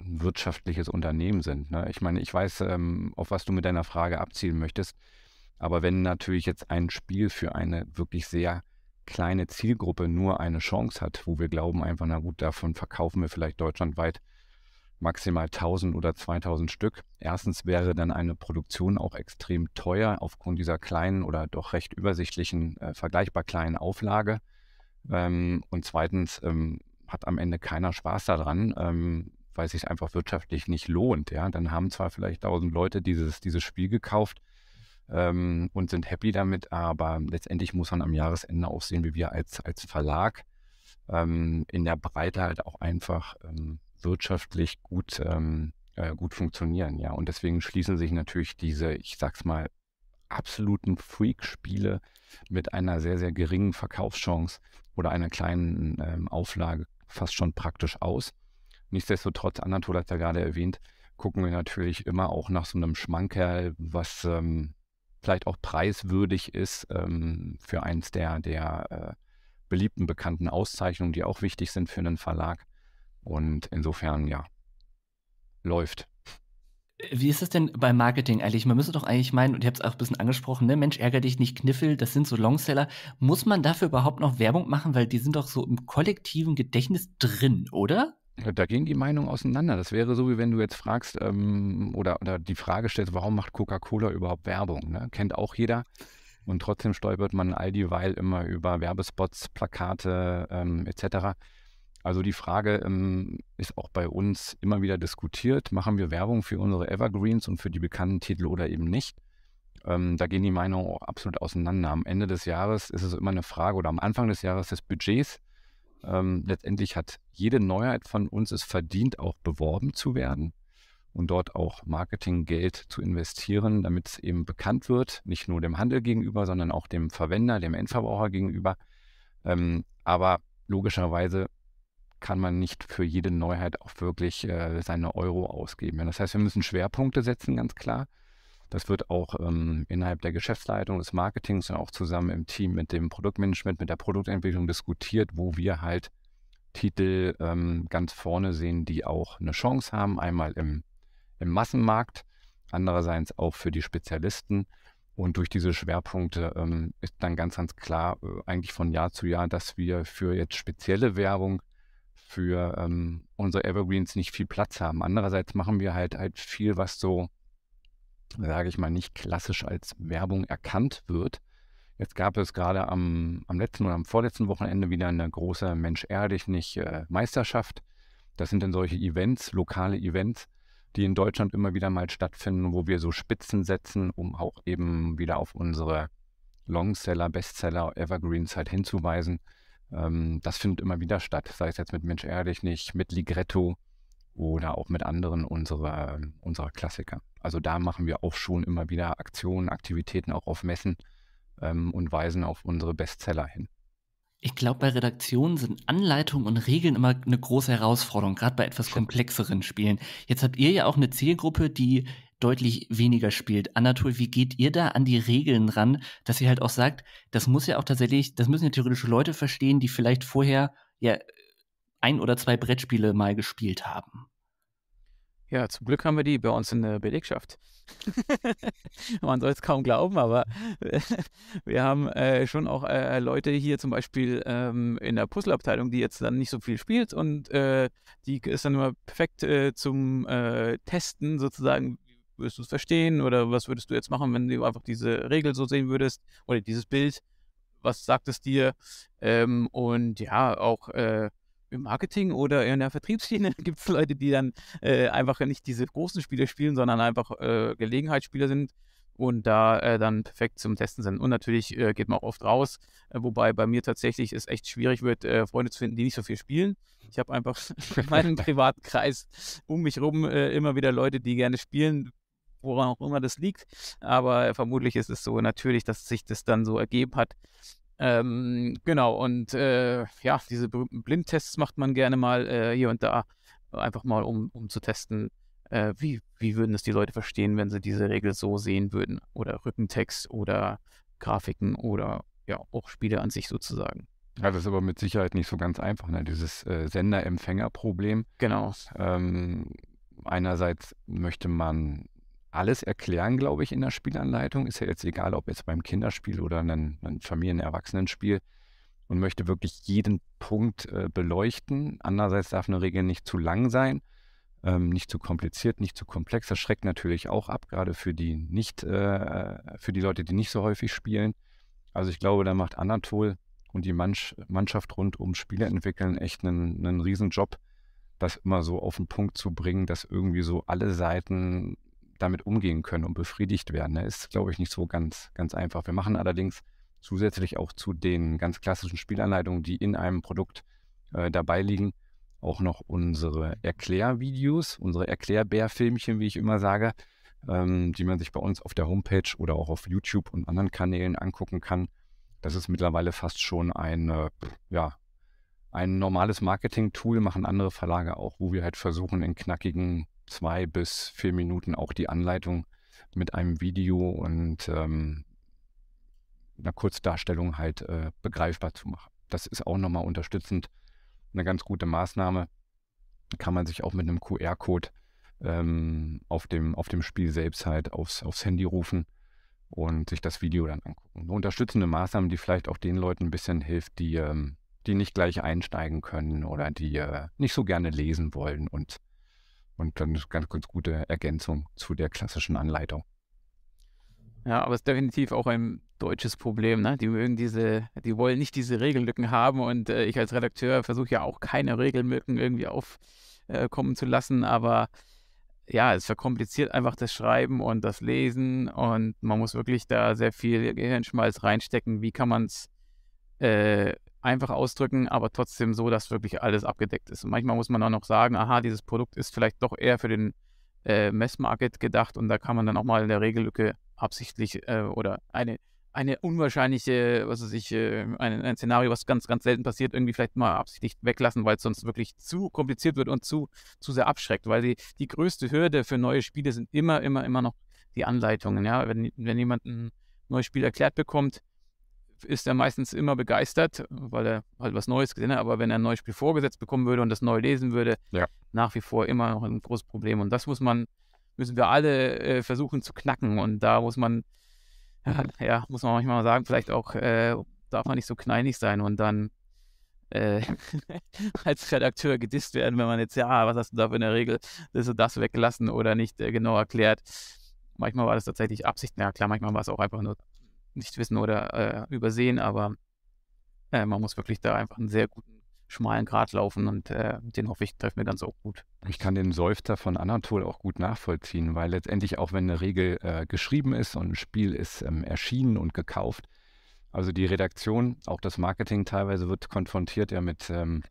S2: ein wirtschaftliches Unternehmen sind. Ne? Ich meine, ich weiß, ähm, auf was du mit deiner Frage abzielen möchtest. Aber wenn natürlich jetzt ein Spiel für eine wirklich sehr kleine Zielgruppe nur eine Chance hat, wo wir glauben einfach, na gut, davon verkaufen wir vielleicht deutschlandweit maximal 1000 oder 2000 Stück. Erstens wäre dann eine Produktion auch extrem teuer aufgrund dieser kleinen oder doch recht übersichtlichen, äh, vergleichbar kleinen Auflage. Ähm, und zweitens ähm, hat am Ende keiner Spaß daran, ähm, weil es sich einfach wirtschaftlich nicht lohnt. Ja? Dann haben zwar vielleicht tausend Leute dieses, dieses Spiel gekauft ähm, und sind happy damit, aber letztendlich muss man am Jahresende auch sehen, wie wir als, als Verlag ähm, in der Breite halt auch einfach ähm, wirtschaftlich gut, äh, gut funktionieren. Ja? Und deswegen schließen sich natürlich diese, ich sag's mal, absoluten Freak-Spiele mit einer sehr, sehr geringen Verkaufschance oder einer kleinen ähm, Auflage fast schon praktisch aus. Nichtsdestotrotz, Anatol hat ja gerade erwähnt, gucken wir natürlich immer auch nach so einem Schmankerl, was ähm, vielleicht auch preiswürdig ist ähm, für eins der, der äh, beliebten, bekannten Auszeichnungen, die auch wichtig sind für einen Verlag. Und insofern, ja, läuft.
S1: Wie ist es denn beim Marketing eigentlich? Man müsste doch eigentlich meinen, und ich habe es auch ein bisschen angesprochen, ne? Mensch, ärger dich nicht, Kniffel, das sind so Longseller. Muss man dafür überhaupt noch
S2: Werbung machen, weil die sind doch so im kollektiven Gedächtnis drin, oder? Da gehen die Meinungen auseinander. Das wäre so, wie wenn du jetzt fragst ähm, oder, oder die Frage stellst, warum macht Coca-Cola überhaupt Werbung? Ne? Kennt auch jeder. Und trotzdem stolpert man all die Weile immer über Werbespots, Plakate ähm, etc. Also die Frage ähm, ist auch bei uns immer wieder diskutiert, machen wir Werbung für unsere Evergreens und für die bekannten Titel oder eben nicht. Ähm, da gehen die Meinungen auch absolut auseinander. Am Ende des Jahres ist es immer eine Frage oder am Anfang des Jahres des Budgets. Ähm, letztendlich hat jede Neuheit von uns es verdient, auch beworben zu werden und dort auch Marketinggeld zu investieren, damit es eben bekannt wird, nicht nur dem Handel gegenüber, sondern auch dem Verwender, dem Endverbraucher gegenüber. Ähm, aber logischerweise kann man nicht für jede Neuheit auch wirklich äh, seine Euro ausgeben. Das heißt, wir müssen Schwerpunkte setzen, ganz klar. Das wird auch ähm, innerhalb der Geschäftsleitung, des Marketings und auch zusammen im Team mit dem Produktmanagement, mit der Produktentwicklung diskutiert, wo wir halt Titel ähm, ganz vorne sehen, die auch eine Chance haben. Einmal im, im Massenmarkt, andererseits auch für die Spezialisten. Und durch diese Schwerpunkte ähm, ist dann ganz, ganz klar äh, eigentlich von Jahr zu Jahr, dass wir für jetzt spezielle Werbung für ähm, unsere Evergreens nicht viel Platz haben. Andererseits machen wir halt halt viel, was so, sage ich mal, nicht klassisch als Werbung erkannt wird. Jetzt gab es gerade am, am letzten oder am vorletzten Wochenende wieder eine große Mensch ehrlich nicht äh, Meisterschaft. Das sind dann solche Events, lokale Events, die in Deutschland immer wieder mal stattfinden, wo wir so Spitzen setzen, um auch eben wieder auf unsere Longseller, Bestseller, Evergreens halt hinzuweisen. Ähm, das findet immer wieder statt, sei es jetzt mit Mensch ehrlich nicht, mit Ligretto oder auch mit anderen unserer, unserer Klassiker. Also da machen wir auch schon immer wieder Aktionen, Aktivitäten auch auf Messen ähm, und weisen auf unsere Bestseller hin.
S1: Ich glaube, bei Redaktionen sind Anleitungen und Regeln immer eine große Herausforderung, gerade bei etwas komplexeren Spielen. Jetzt habt ihr ja auch eine Zielgruppe, die deutlich weniger spielt. Anatol, wie geht ihr da an die Regeln ran, dass ihr halt auch sagt, das muss ja auch tatsächlich, das müssen ja theoretische Leute verstehen, die vielleicht vorher ja ein oder zwei Brettspiele mal gespielt haben.
S3: Ja, zum Glück haben wir die bei uns in der Belegschaft. Man soll es kaum glauben, aber wir haben äh, schon auch äh, Leute hier zum Beispiel ähm, in der Puzzleabteilung, die jetzt dann nicht so viel spielt und äh, die ist dann immer perfekt äh, zum äh, Testen sozusagen, würdest du es verstehen oder was würdest du jetzt machen, wenn du einfach diese Regel so sehen würdest oder dieses Bild, was sagt es dir? Ähm, und ja, auch äh, im Marketing oder in der Vertriebsschiene gibt es Leute, die dann äh, einfach nicht diese großen Spiele spielen, sondern einfach äh, Gelegenheitsspieler sind und da äh, dann perfekt zum Testen sind. Und natürlich äh, geht man auch oft raus, äh, wobei bei mir tatsächlich es echt schwierig wird, äh, Freunde zu finden, die nicht so viel spielen. Ich habe einfach in meinem Privatkreis um mich rum äh, immer wieder Leute, die gerne spielen, woran auch immer das liegt. Aber vermutlich ist es so natürlich, dass sich das dann so ergeben hat. Ähm, genau, und äh, ja, diese berühmten Blindtests macht man gerne mal äh, hier und da, einfach mal um, um zu testen, äh, wie, wie würden es die Leute verstehen, wenn sie diese Regel so sehen würden. Oder Rückentext oder Grafiken oder ja, auch Spiele an sich sozusagen.
S2: Ja, das ist aber mit Sicherheit nicht so ganz einfach, ne? dieses äh, Sender-Empfänger-Problem. Genau. Ähm, einerseits möchte man alles erklären, glaube ich, in der Spielanleitung. Ist ja jetzt egal, ob jetzt beim Kinderspiel oder einem, einem Familien-Erwachsenenspiel und möchte wirklich jeden Punkt äh, beleuchten. Andererseits darf eine Regel nicht zu lang sein, ähm, nicht zu kompliziert, nicht zu komplex. Das schreckt natürlich auch ab, gerade für die nicht, äh, für die Leute, die nicht so häufig spielen. Also ich glaube, da macht Anatol und die Mannsch Mannschaft rund um Spiele entwickeln echt einen, einen Riesenjob, das immer so auf den Punkt zu bringen, dass irgendwie so alle Seiten damit umgehen können und befriedigt werden. Ne? Ist, glaube ich, nicht so ganz, ganz einfach. Wir machen allerdings zusätzlich auch zu den ganz klassischen Spielanleitungen, die in einem Produkt äh, dabei liegen, auch noch unsere Erklärvideos, unsere Erklärbärfilmchen, wie ich immer sage, ähm, die man sich bei uns auf der Homepage oder auch auf YouTube und anderen Kanälen angucken kann. Das ist mittlerweile fast schon ein, äh, ja, ein normales Marketing-Tool, machen andere Verlage auch, wo wir halt versuchen, in knackigen zwei bis vier Minuten auch die Anleitung mit einem Video und ähm, einer Kurzdarstellung halt äh, begreifbar zu machen. Das ist auch nochmal unterstützend eine ganz gute Maßnahme. Kann man sich auch mit einem QR-Code ähm, auf, dem, auf dem Spiel selbst halt aufs, aufs Handy rufen und sich das Video dann angucken. Eine unterstützende Maßnahme, die vielleicht auch den Leuten ein bisschen hilft, die, ähm, die nicht gleich einsteigen können oder die äh, nicht so gerne lesen wollen und und dann ist ganz, ganz gute Ergänzung zu der klassischen Anleitung.
S3: Ja, aber es ist definitiv auch ein deutsches Problem. Ne? Die mögen diese, die wollen nicht diese Regellücken haben und äh, ich als Redakteur versuche ja auch keine Regellücken irgendwie aufkommen äh, zu lassen, aber ja, es verkompliziert einfach das Schreiben und das Lesen und man muss wirklich da sehr viel Gehirnschmalz reinstecken. Wie kann man es äh, einfach ausdrücken, aber trotzdem so, dass wirklich alles abgedeckt ist. Und manchmal muss man auch noch sagen, aha, dieses Produkt ist vielleicht doch eher für den äh, Messmarket gedacht und da kann man dann auch mal in der Regellücke absichtlich äh, oder eine, eine unwahrscheinliche, was weiß ich, äh, ein, ein, Szenario, was ganz, ganz selten passiert, irgendwie vielleicht mal absichtlich weglassen, weil es sonst wirklich zu kompliziert wird und zu, zu sehr abschreckt, weil die, die größte Hürde für neue Spiele sind immer, immer, immer noch die Anleitungen. Ja? Wenn, wenn jemand ein neues Spiel erklärt bekommt, ist er meistens immer begeistert, weil er halt was Neues gesehen hat. Aber wenn er ein neues Spiel vorgesetzt bekommen würde und das neu lesen würde, ja. nach wie vor immer noch ein großes Problem. Und das muss man, müssen wir alle äh, versuchen zu knacken. Und da muss man, ja, muss man manchmal sagen, vielleicht auch äh, darf man nicht so kneinig sein und dann äh, als Redakteur gedisst werden, wenn man jetzt, ja, was hast du da für eine Regel, das und das weggelassen oder nicht äh, genau erklärt. Manchmal war das tatsächlich Absicht, ja klar, manchmal war es auch einfach nur nicht wissen oder äh, übersehen, aber äh, man muss wirklich da einfach einen sehr guten, schmalen Grat laufen und äh, den hoffe ich, trifft mir ganz auch gut.
S2: Ich kann den Seufzer von Anatol auch gut nachvollziehen, weil letztendlich auch wenn eine Regel äh, geschrieben ist und ein Spiel ist ähm, erschienen und gekauft, also die Redaktion, auch das Marketing teilweise wird konfrontiert ja mit, ähm,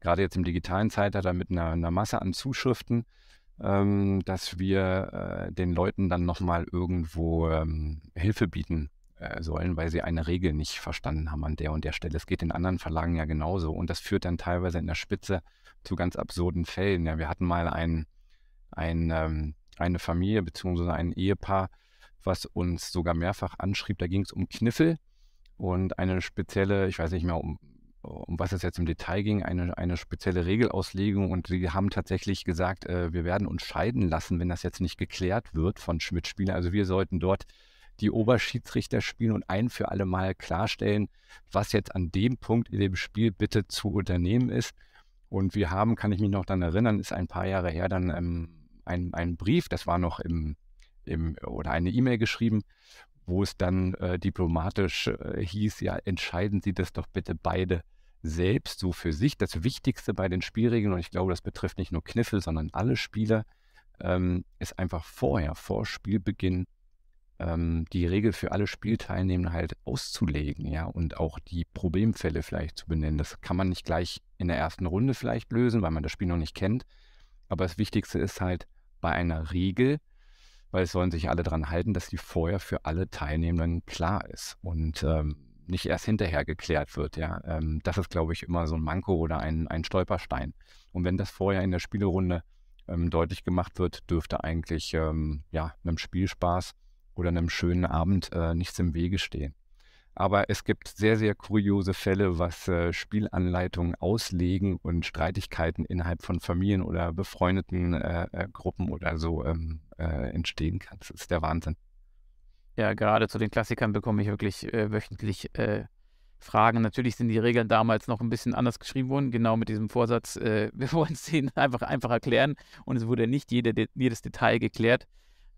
S2: gerade jetzt im digitalen Zeitalter, mit einer, einer Masse an Zuschriften ähm, dass wir äh, den Leuten dann nochmal irgendwo ähm, Hilfe bieten äh, sollen, weil sie eine Regel nicht verstanden haben an der und der Stelle. Es geht den anderen Verlagen ja genauso und das führt dann teilweise in der Spitze zu ganz absurden Fällen. Ja, wir hatten mal ein, ein, ähm, eine Familie bzw. ein Ehepaar, was uns sogar mehrfach anschrieb, da ging es um Kniffel und eine spezielle, ich weiß nicht mehr, um, um was es jetzt im Detail ging, eine, eine spezielle Regelauslegung und sie haben tatsächlich gesagt, äh, wir werden uns scheiden lassen, wenn das jetzt nicht geklärt wird von Mitspielern. Also wir sollten dort die Oberschiedsrichter spielen und ein für alle Mal klarstellen, was jetzt an dem Punkt in dem Spiel bitte zu unternehmen ist. Und wir haben, kann ich mich noch daran erinnern, ist ein paar Jahre her dann ähm, ein, ein Brief, das war noch im, im oder eine E-Mail geschrieben, wo es dann äh, diplomatisch äh, hieß, ja, entscheiden Sie das doch bitte beide selbst so für sich. Das Wichtigste bei den Spielregeln, und ich glaube, das betrifft nicht nur Kniffel, sondern alle Spieler, ähm, ist einfach vorher, vor Spielbeginn, ähm, die Regel für alle Spielteilnehmer halt auszulegen, ja, und auch die Problemfälle vielleicht zu benennen. Das kann man nicht gleich in der ersten Runde vielleicht lösen, weil man das Spiel noch nicht kennt. Aber das Wichtigste ist halt bei einer Regel, weil es sollen sich alle dran halten, dass die vorher für alle Teilnehmenden klar ist und ähm, nicht erst hinterher geklärt wird. Ja, ähm, das ist, glaube ich, immer so ein Manko oder ein, ein Stolperstein. Und wenn das vorher in der Spielerunde ähm, deutlich gemacht wird, dürfte eigentlich ähm, ja einem Spielspaß oder einem schönen Abend äh, nichts im Wege stehen. Aber es gibt sehr, sehr kuriose Fälle, was äh, Spielanleitungen auslegen und Streitigkeiten innerhalb von Familien oder befreundeten äh, äh Gruppen oder so ähm, äh, entstehen kann. Das ist der Wahnsinn. Ja,
S3: gerade zu den Klassikern bekomme ich wirklich äh, wöchentlich Fragen. Natürlich sind die Regeln damals noch ein bisschen anders geschrieben worden, genau mit diesem Vorsatz, wir wollen es denen einfach einfach erklären. Und es wurde nicht jede, jedes Detail geklärt.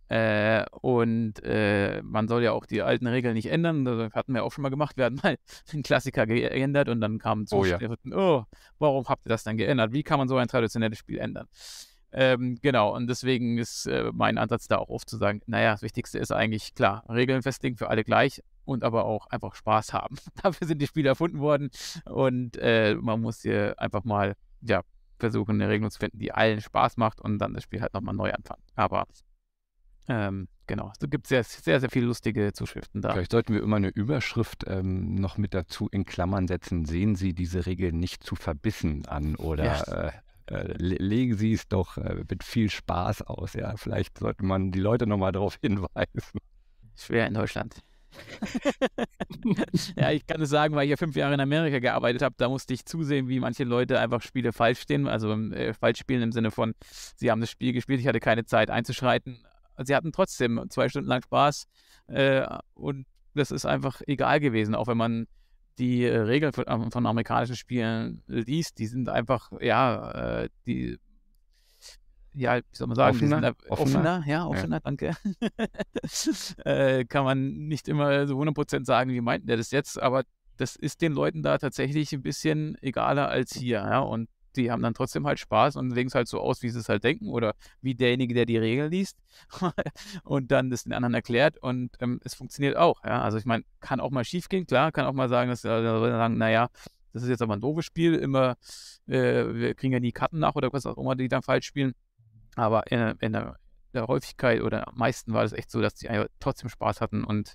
S3: Äh, und äh, man soll ja auch die alten Regeln nicht ändern. Das hatten wir auch schon mal gemacht. Wir hatten mal einen Klassiker geändert und dann kamen Zuschriften, oh, ja. oh, warum habt ihr das dann geändert? Wie kann man so ein traditionelles Spiel ändern? Ähm, genau, und deswegen ist äh, mein Ansatz da auch oft zu sagen, naja, das Wichtigste ist eigentlich, klar, Regeln festlegen für alle gleich und aber auch einfach Spaß haben. Dafür sind die Spiele erfunden worden und äh, man muss hier einfach mal, ja, versuchen, eine Regelung zu finden, die allen Spaß macht und dann das Spiel halt nochmal neu anfangen. Aber ähm, genau, es gibt sehr, sehr, sehr viele lustige
S2: Zuschriften da. Vielleicht sollten wir immer eine Überschrift ähm, noch mit dazu in Klammern setzen. Sehen Sie diese Regel nicht zu verbissen an oder ja. äh, äh, legen Sie es doch äh, mit viel Spaß aus. Ja, vielleicht sollte man die Leute nochmal darauf hinweisen. Schwer in Deutschland.
S3: ja, ich kann es sagen, weil ich ja fünf Jahre in Amerika gearbeitet habe, da musste ich zusehen, wie manche Leute einfach Spiele falsch stehen, also äh, falsch spielen im Sinne von, sie haben das Spiel gespielt, ich hatte keine Zeit einzuschreiten, sie hatten trotzdem zwei Stunden lang Spaß äh, und das ist einfach egal gewesen, auch wenn man die äh, Regeln von, ähm, von amerikanischen Spielen liest, die sind einfach, ja, äh, die, ja, wie soll man sagen, offener, offener, offener, ja, offener, ja. danke. äh, kann man nicht immer so 100% sagen, wie meinten der das jetzt, aber das ist den Leuten da tatsächlich ein bisschen egaler als hier, ja, und die haben dann trotzdem halt Spaß und legen es halt so aus, wie sie es halt denken oder wie derjenige, der die Regeln liest und dann das den anderen erklärt und ähm, es funktioniert auch. Ja? Also ich meine, kann auch mal schief gehen, klar, kann auch mal sagen, dass äh, sagen, naja, das ist jetzt aber ein doofes Spiel, immer, äh, wir kriegen ja nie Karten nach oder was auch immer, die dann falsch spielen. Aber in, in der, der, Häufigkeit oder am meisten war das echt so, dass die trotzdem Spaß hatten und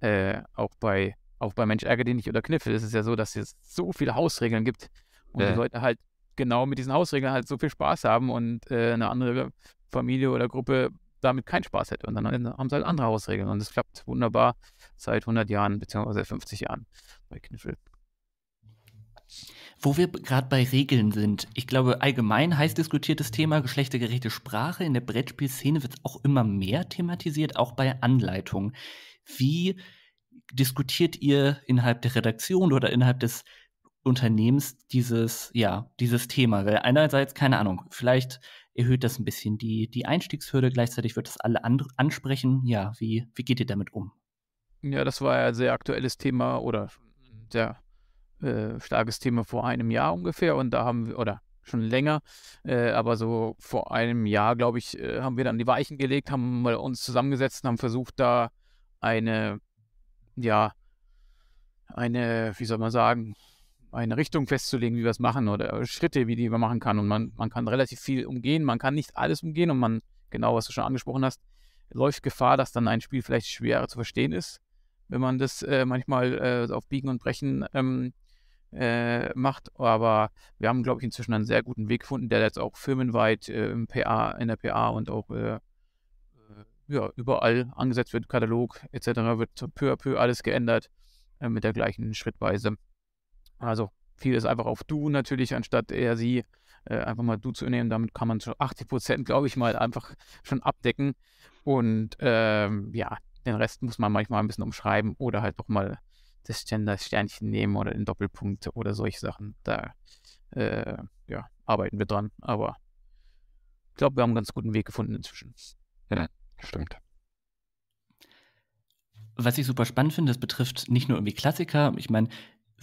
S3: äh, auch bei auch bei Mensch ärgere dich nicht oder Kniffel ist es ja so, dass es so viele Hausregeln gibt und ja. die Leute halt genau mit diesen Hausregeln halt so viel Spaß haben und äh, eine andere Familie oder Gruppe damit keinen Spaß hätte. Und dann haben sie halt andere Hausregeln. Und es klappt
S1: wunderbar seit 100 Jahren beziehungsweise 50 Jahren bei Kniffel. Wo wir gerade bei Regeln sind, ich glaube, allgemein heiß diskutiertes Thema geschlechtergerechte Sprache in der Brettspielszene wird auch immer mehr thematisiert, auch bei Anleitungen. Wie diskutiert ihr innerhalb der Redaktion oder innerhalb des Unternehmens dieses, ja, dieses Thema. Weil einerseits, keine Ahnung, vielleicht erhöht das ein bisschen die, die Einstiegshürde, gleichzeitig wird das alle ansprechen. Ja, wie, wie geht ihr damit um?
S3: Ja, das war ja ein sehr aktuelles Thema oder sehr äh, starkes Thema vor einem Jahr ungefähr und da haben wir, oder schon länger, äh, aber so vor einem Jahr, glaube ich, äh, haben wir dann die Weichen gelegt, haben uns zusammengesetzt und haben versucht, da eine, ja, eine, wie soll man sagen, eine Richtung festzulegen, wie wir es machen oder Schritte, wie die man machen kann. Und man, man kann relativ viel umgehen, man kann nicht alles umgehen und man, genau was du schon angesprochen hast, läuft Gefahr, dass dann ein Spiel vielleicht schwerer zu verstehen ist, wenn man das äh, manchmal äh, auf Biegen und Brechen ähm, äh, macht. Aber wir haben, glaube ich, inzwischen einen sehr guten Weg gefunden, der jetzt auch firmenweit äh, im PA, in der PA und auch äh, äh, ja, überall angesetzt wird, Katalog etc., wird peu à peu alles geändert mit der gleichen Schrittweise. Also viel ist einfach auf du natürlich, anstatt er, sie äh, einfach mal du zu nehmen. Damit kann man schon 80 Prozent, glaube ich mal, einfach schon abdecken. Und ähm, ja, den Rest muss man manchmal ein bisschen umschreiben oder halt doch mal das Gender-Sternchen nehmen oder den Doppelpunkt oder solche Sachen. Da äh, ja, arbeiten wir dran. Aber ich glaube,
S2: wir
S1: haben einen ganz guten Weg gefunden inzwischen. Ja, stimmt. Was ich super spannend finde, das betrifft nicht nur irgendwie Klassiker. Ich meine,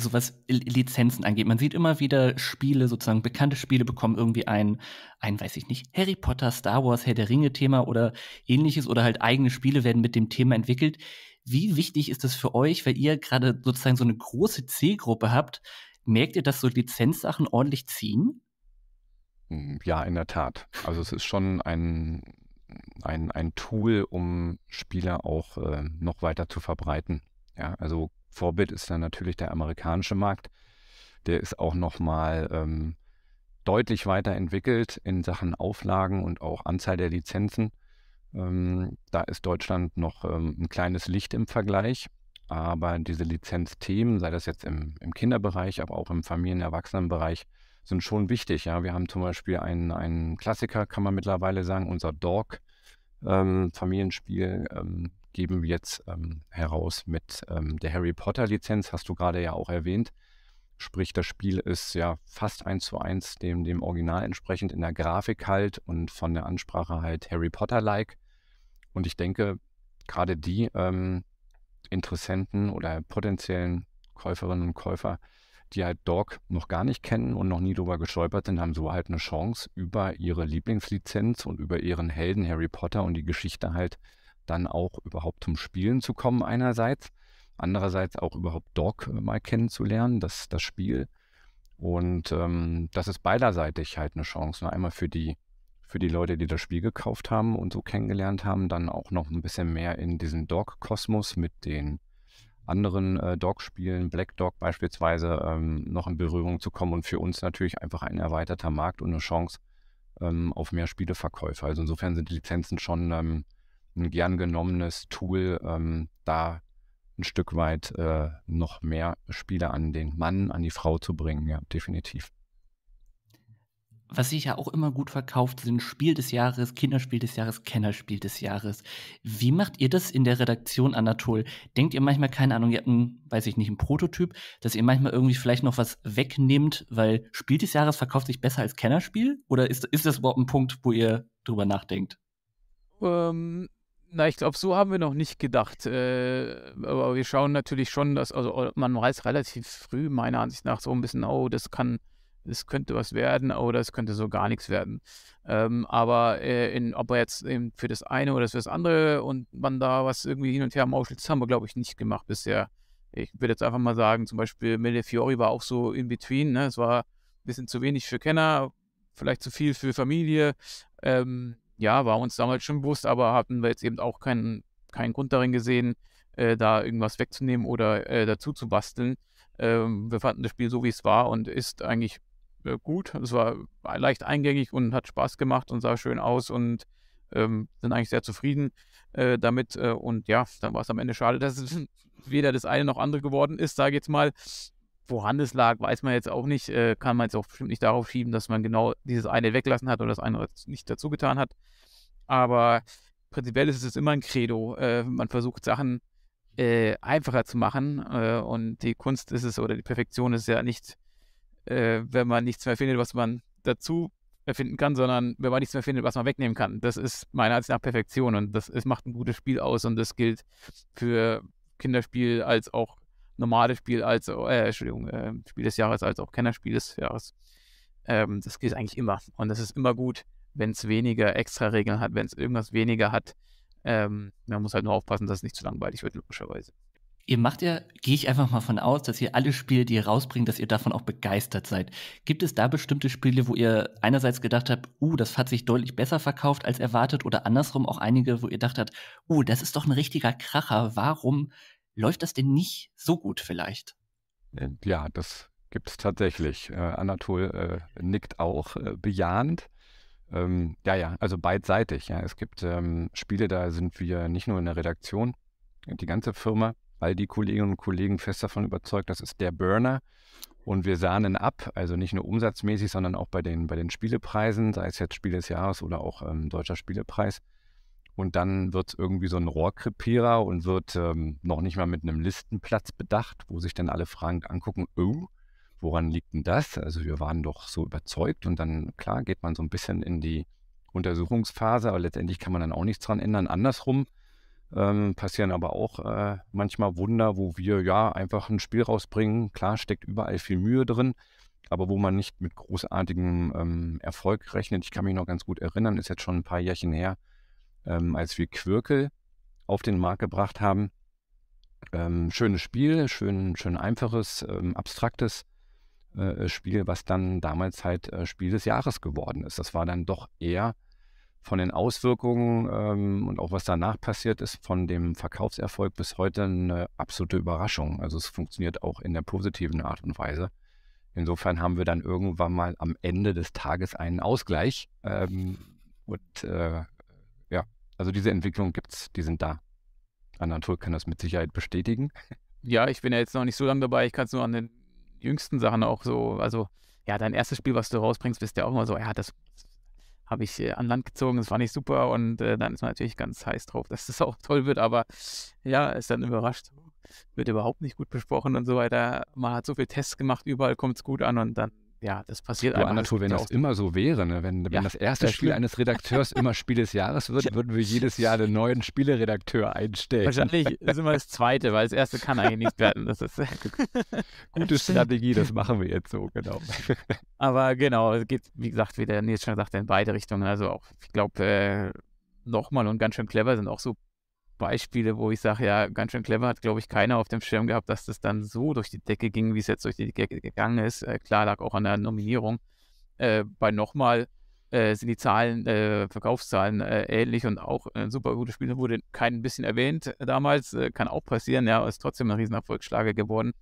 S1: so was Lizenzen angeht. Man sieht immer wieder Spiele, sozusagen bekannte Spiele bekommen irgendwie ein, ein, weiß ich nicht, Harry Potter, Star Wars, Herr der Ringe Thema oder ähnliches oder halt eigene Spiele werden mit dem Thema entwickelt. Wie wichtig ist das für euch, weil ihr gerade sozusagen so eine große Zielgruppe habt? Merkt
S2: ihr, dass so Lizenzsachen ordentlich ziehen? Hm, ja, in der Tat. Also es ist schon ein, ein, ein Tool, um Spieler auch äh, noch weiter zu verbreiten. Ja, also Vorbild ist dann natürlich der amerikanische Markt. Der ist auch nochmal ähm, deutlich weiterentwickelt in Sachen Auflagen und auch Anzahl der Lizenzen. Ähm, da ist Deutschland noch ähm, ein kleines Licht im Vergleich. Aber diese Lizenzthemen, sei das jetzt im, im Kinderbereich, aber auch im Familien-Erwachsenenbereich, sind schon wichtig. Ja, wir haben zum Beispiel einen, einen Klassiker, kann man mittlerweile sagen, unser Dog ähm, Familienspiel, ähm, geben jetzt ähm, heraus mit ähm, der Harry Potter Lizenz, hast du gerade ja auch erwähnt. Sprich, das Spiel ist ja fast eins zu eins dem, dem Original entsprechend in der Grafik halt und von der Ansprache halt Harry Potter-like. Und ich denke, gerade die ähm, Interessenten oder potenziellen Käuferinnen und Käufer, die halt Dog noch gar nicht kennen und noch nie drüber gestolpert sind, haben so halt eine Chance, über ihre Lieblingslizenz und über ihren Helden Harry Potter und die Geschichte halt dann auch überhaupt zum Spielen zu kommen einerseits, andererseits auch überhaupt Dog äh, mal kennenzulernen, das, das Spiel. Und ähm, das ist beiderseitig halt eine Chance. Ne? Einmal für die, für die Leute, die das Spiel gekauft haben und so kennengelernt haben, dann auch noch ein bisschen mehr in diesen Dog-Kosmos mit den anderen äh, Dog-Spielen, Black Dog beispielsweise, ähm, noch in Berührung zu kommen und für uns natürlich einfach ein erweiterter Markt und eine Chance ähm, auf mehr Spieleverkäufe. Also insofern sind die Lizenzen schon ähm, ein gern genommenes Tool, ähm, da ein Stück weit äh, noch mehr Spieler an den Mann, an die Frau zu bringen, ja, definitiv.
S1: Was sich ja auch immer gut verkauft, sind Spiel des Jahres, Kinderspiel des Jahres, Kennerspiel des Jahres. Wie macht ihr das in der Redaktion, Anatol? Denkt ihr manchmal, keine Ahnung, ihr habt einen, weiß ich nicht, einen Prototyp, dass ihr manchmal irgendwie vielleicht noch was wegnimmt, weil Spiel des Jahres verkauft sich besser als Kennerspiel? Oder ist, ist das überhaupt ein Punkt, wo ihr drüber nachdenkt?
S3: Ähm, na, ich glaube, so haben wir noch nicht gedacht. Äh, aber wir schauen natürlich schon, dass, also oh, man weiß relativ früh, meiner Ansicht nach, so ein bisschen, oh, das kann, das könnte was werden, oder das könnte so gar nichts werden. Ähm, aber äh, in, ob er jetzt eben für das eine oder für das andere und man da was irgendwie hin und her mauschelt, das haben wir, glaube ich, nicht gemacht bisher. Ich würde jetzt einfach mal sagen, zum Beispiel Millefiori war auch so in between, ne? Es war ein bisschen zu wenig für Kenner, vielleicht zu viel für Familie. Ähm, ja, war uns damals schon bewusst, aber hatten wir jetzt eben auch keinen, keinen Grund darin gesehen, äh, da irgendwas wegzunehmen oder äh, dazu zu basteln. Ähm, wir fanden das Spiel so, wie es war und ist eigentlich äh, gut. Es war leicht eingängig und hat Spaß gemacht und sah schön aus und ähm, sind eigentlich sehr zufrieden äh, damit. Äh, und ja, dann war es am Ende schade, dass es weder das eine noch andere geworden ist, sage ich jetzt mal. Woran es lag, weiß man jetzt auch nicht. Äh, kann man jetzt auch bestimmt nicht darauf schieben, dass man genau dieses eine weglassen hat oder das andere nicht dazu getan hat. Aber prinzipiell ist es immer ein Credo. Äh, man versucht Sachen äh, einfacher zu machen. Äh, und die Kunst ist es oder die Perfektion ist ja nicht, äh, wenn man nichts mehr findet, was man dazu erfinden kann, sondern wenn man nichts mehr findet, was man wegnehmen kann. Das ist meiner Ansicht nach Perfektion und das ist, macht ein gutes Spiel aus und das gilt für Kinderspiel als auch normales Spiel als, äh, Entschuldigung, äh, Spiel des Jahres als auch Kennerspiel des Jahres. Ähm, das geht eigentlich immer. Und das ist immer gut, wenn es weniger extra Regeln hat, wenn es irgendwas weniger hat. Ähm, man muss halt nur aufpassen, dass es nicht zu langweilig wird,
S1: logischerweise. Ihr macht ja, gehe ich einfach mal von aus, dass ihr alle Spiele, die ihr rausbringt, dass ihr davon auch begeistert seid. Gibt es da bestimmte Spiele, wo ihr einerseits gedacht habt, uh, das hat sich deutlich besser verkauft als erwartet oder andersrum auch einige, wo ihr gedacht habt, uh, das ist doch ein richtiger Kracher, warum
S2: läuft das denn nicht so gut vielleicht? Äh, ja, das gibt es tatsächlich. Äh, Anatol äh, nickt auch äh, bejahend. Ähm, ja, ja, also beidseitig. Ja. Es gibt ähm, Spiele, da sind wir nicht nur in der Redaktion, die ganze Firma, all die Kolleginnen und Kollegen fest davon überzeugt, das ist der Burner. Und wir sahnen ab, also nicht nur umsatzmäßig, sondern auch bei den, bei den Spielepreisen, sei es jetzt Spiel des Jahres oder auch ähm, Deutscher Spielepreis und dann wird es irgendwie so ein Rohrkrepierer und wird ähm, noch nicht mal mit einem Listenplatz bedacht, wo sich dann alle fragend angucken, oh, woran liegt denn das? Also wir waren doch so überzeugt und dann, klar, geht man so ein bisschen in die Untersuchungsphase, aber letztendlich kann man dann auch nichts dran ändern. Andersrum ähm, passieren aber auch äh, manchmal Wunder, wo wir ja einfach ein Spiel rausbringen. Klar, steckt überall viel Mühe drin, aber wo man nicht mit großartigem ähm, Erfolg rechnet. Ich kann mich noch ganz gut erinnern, ist jetzt schon ein paar Jährchen her, ähm, als wir Quirkel auf den Markt gebracht haben. Ähm, schönes Spiel, schön, schön einfaches, ähm, abstraktes äh, Spiel, was dann damals halt äh, Spiel des Jahres geworden ist. Das war dann doch eher von den Auswirkungen ähm, und auch was danach passiert ist, von dem Verkaufserfolg bis heute eine absolute Überraschung. Also es funktioniert auch in der positiven Art und Weise. Insofern haben wir dann irgendwann mal am Ende des Tages einen Ausgleich ähm, und äh, also diese Entwicklungen gibt es, die sind da. Anatol kann das mit Sicherheit bestätigen.
S3: Ja, ich bin ja jetzt noch nicht so lange dabei. Ich kann es nur an den jüngsten Sachen auch so, also ja, dein erstes Spiel, was du rausbringst, bist ja auch immer so, ja, das habe ich äh, an Land gezogen, das war nicht super und äh, dann ist man natürlich ganz heiß drauf, dass das auch toll wird, aber ja, ist dann überrascht, wird überhaupt nicht gut besprochen und so weiter. Man hat so viel Tests gemacht, überall kommt es gut an
S2: und dann ja, das passiert einfach. Anatol, wenn das immer so wäre, ne? wenn, wenn ja, das erste das Spiel, eines Redakteurs immer Spiel des Jahres wird, würden wir jedes Jahr einen neuen Spieleredakteur einstellen. Wahrscheinlich sind wir
S3: das zweite, weil das erste kann eigentlich
S2: nicht werden. Das ist gute Strategie, das machen wir jetzt so,
S3: genau. Aber genau, es geht, wie gesagt, wie der Nils schon gesagt, in beide Richtungen. Also auch, ich glaube, äh, nochmal und ganz schön clever sind auch so Beispiele, wo ich sage, ja, ganz schön clever hat, glaube ich, keiner auf dem Schirm gehabt, dass das dann so durch die Decke ging, wie es jetzt durch die Decke gegangen ist. Äh, klar lag auch an der Nominierung. Äh, bei nochmal äh, sind die Zahlen, äh, Verkaufszahlen äh, ähnlich und auch ein äh, super gutes Spiel wurde kein bisschen erwähnt damals. kann auch passieren, ja, ist trotzdem ein Riesenerfolgsschlager geworden.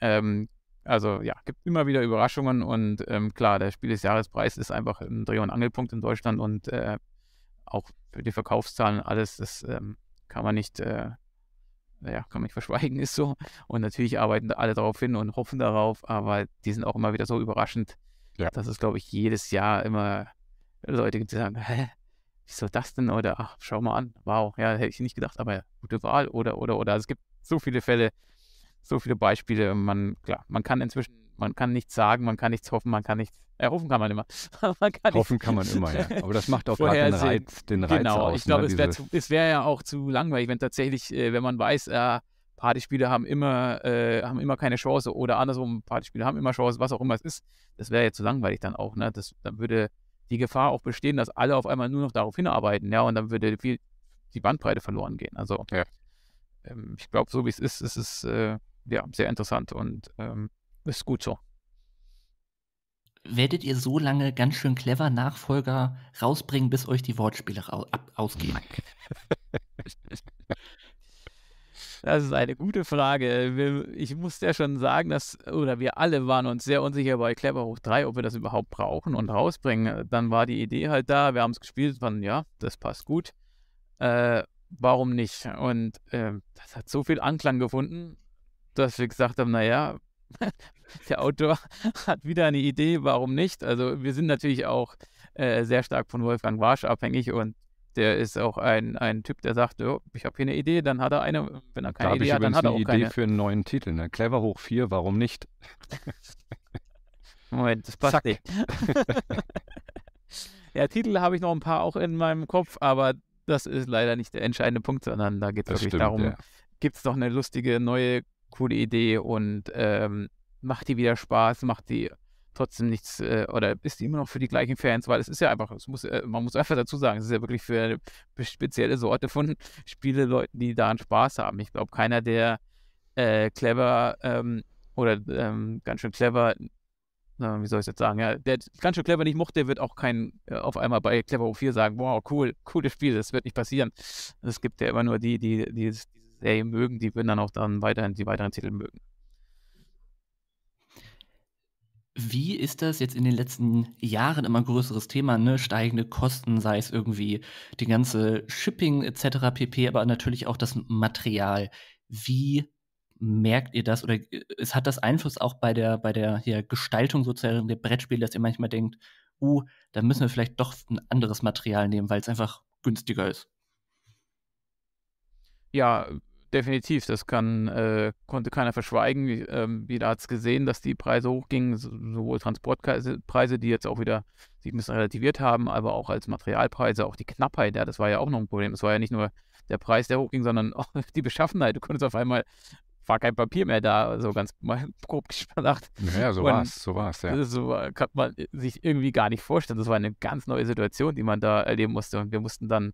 S3: Ähm, also ja, gibt immer wieder Überraschungen und ähm, klar, der Spiel des Jahrespreis ist einfach ein Dreh- und Angelpunkt in Deutschland und auch für die Verkaufszahlen alles, das ähm, kann man nicht, äh, naja, kann man nicht verschweigen, ist so. Und natürlich arbeiten alle darauf hin und hoffen darauf, aber die sind auch immer wieder so überraschend, ja. dass es, glaube ich, jedes Jahr immer Leute gibt, die sagen, hä, wieso das denn? Oder ach, schau mal an, wow, ja, hätte ich nicht gedacht, aber gute Wahl oder oder oder. Also es gibt so viele Fälle, so viele Beispiele. Man, klar, man kann inzwischen, man kann nichts sagen, man kann nichts hoffen, man kann nichts ja, rufen kann man immer. man kann Hoffen kann man immer, ja. Aber das macht auch gerade den Reiz, den Reiz Genau, aus, ich glaube, ne, es wäre wär ja auch zu langweilig, wenn tatsächlich, äh, wenn man weiß, äh, Partyspiele haben immer, äh, haben immer keine Chance oder andersrum, Partyspiele haben immer Chance, was auch immer es ist. Das wäre ja zu langweilig dann auch. Ne? Das, dann würde die Gefahr auch bestehen, dass alle auf einmal nur noch darauf hinarbeiten. Ja, und dann würde viel, die Bandbreite verloren gehen. Also ja. ähm,
S1: ich glaube, so wie es ist, ist es äh, ja, sehr interessant und ähm, ist gut so werdet ihr so lange ganz schön clever Nachfolger rausbringen, bis euch die Wortspiele ausgehen?
S3: Das ist eine gute Frage. Ich muss ja schon sagen, dass, oder wir alle waren uns sehr unsicher bei Clever Hoch 3, ob wir das überhaupt brauchen und rausbringen. Dann war die Idee halt da, wir haben es gespielt, waren, ja, das passt gut. Äh, warum nicht? Und äh, das hat so viel Anklang gefunden, dass wir gesagt haben, naja, der Autor hat wieder eine Idee, warum nicht? Also wir sind natürlich auch äh, sehr stark von Wolfgang Warsch abhängig und der ist auch ein, ein Typ, der sagt, oh, ich habe hier eine Idee, dann hat er eine. Wenn er keine da Idee hat, dann hat er auch eine Idee für
S2: einen neuen Titel. Ne? Clever hoch 4, warum nicht?
S3: Moment, das passt Zack. nicht. ja, Titel habe ich noch ein paar auch in meinem Kopf, aber das ist leider nicht der entscheidende Punkt, sondern da geht es wirklich stimmt, darum, ja. gibt es noch eine lustige neue coole Idee und ähm, macht die wieder Spaß, macht die trotzdem nichts äh, oder ist die immer noch für die gleichen Fans, weil es ist ja einfach, es muss, äh, man muss einfach dazu sagen, es ist ja wirklich für eine spezielle Sorte von Spieleleuten, die daran Spaß haben. Ich glaube, keiner, der äh, clever ähm, oder ähm, ganz schön clever, na, wie soll ich jetzt sagen, ja, der ganz schön clever nicht mochte, der wird auch kein äh, auf einmal bei Clever 04 sagen, wow, cool, cooles Spiel, das wird nicht passieren. Es gibt ja immer nur die, die, die, die Serie mögen,
S1: die würden dann auch dann weiterhin die weiteren Titel mögen. Wie ist das jetzt in den letzten Jahren immer größeres Thema, ne? Steigende Kosten, sei es irgendwie die ganze Shipping etc. pp, aber natürlich auch das Material. Wie merkt ihr das oder äh, es hat das Einfluss auch bei der, bei der ja, Gestaltung sozusagen der Brettspiele, dass ihr manchmal denkt, uh, da müssen wir vielleicht doch ein anderes Material nehmen, weil es einfach günstiger ist?
S3: Ja, definitiv. Das kann, äh, konnte keiner verschweigen. Wie, ähm, jeder hat es gesehen, dass die Preise hochgingen, sowohl Transportpreise, die jetzt auch wieder sich ein bisschen relativiert haben, aber auch als Materialpreise, auch die Knappheit. Ja, das war ja auch noch ein Problem. Es war ja nicht nur der Preis, der hochging, sondern auch die Beschaffenheit. Du konntest auf einmal war kein Papier mehr da, so ganz mal grob gesagt. Naja, so war es, so war es, ja. So kann man sich irgendwie gar nicht vorstellen. Das war eine ganz neue Situation, die man da erleben musste. Und wir mussten dann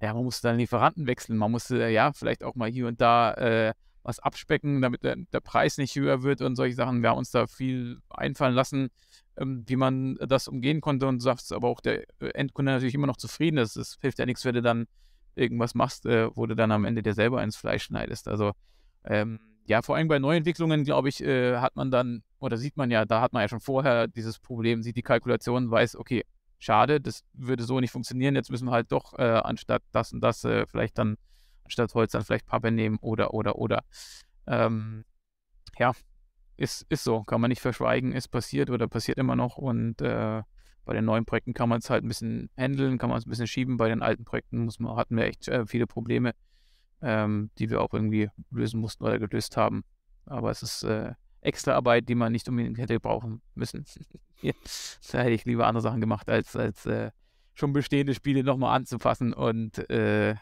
S3: ja, man musste dann Lieferanten wechseln, man musste äh, ja vielleicht auch mal hier und da äh, was abspecken, damit der, der, Preis nicht höher wird und solche Sachen. Wir haben uns da viel einfallen lassen, ähm, wie man das umgehen konnte und sagst aber auch der äh, Endkunde natürlich immer noch zufrieden ist. Es hilft ja nichts, wenn du dann irgendwas machst, äh, wo du dann am Ende dir selber ins Fleisch schneidest. Also ähm, ja, vor allem bei Neuentwicklungen, glaube ich, äh, hat man dann, oder sieht man ja, da hat man ja schon vorher dieses Problem, sieht die Kalkulation, weiß, okay, schade, das würde so nicht funktionieren. Jetzt müssen wir halt doch äh, anstatt das und das äh, vielleicht dann, anstatt Holz dann vielleicht Pappe nehmen oder, oder, oder. Ähm, ja, ist, ist so, kann man nicht verschweigen, ist passiert oder passiert immer noch und äh, bei den neuen Projekten kann man es halt ein bisschen handeln, kann man es ein bisschen schieben. Bei den alten Projekten muss man, hatten wir echt äh, viele Probleme, ähm, die wir auch irgendwie lösen mussten oder gelöst haben. Aber es ist äh, extra Arbeit, die man nicht unbedingt hätte brauchen müssen. da hätte ich lieber andere Sachen gemacht, als, als äh, schon bestehende Spiele nochmal anzufassen und äh,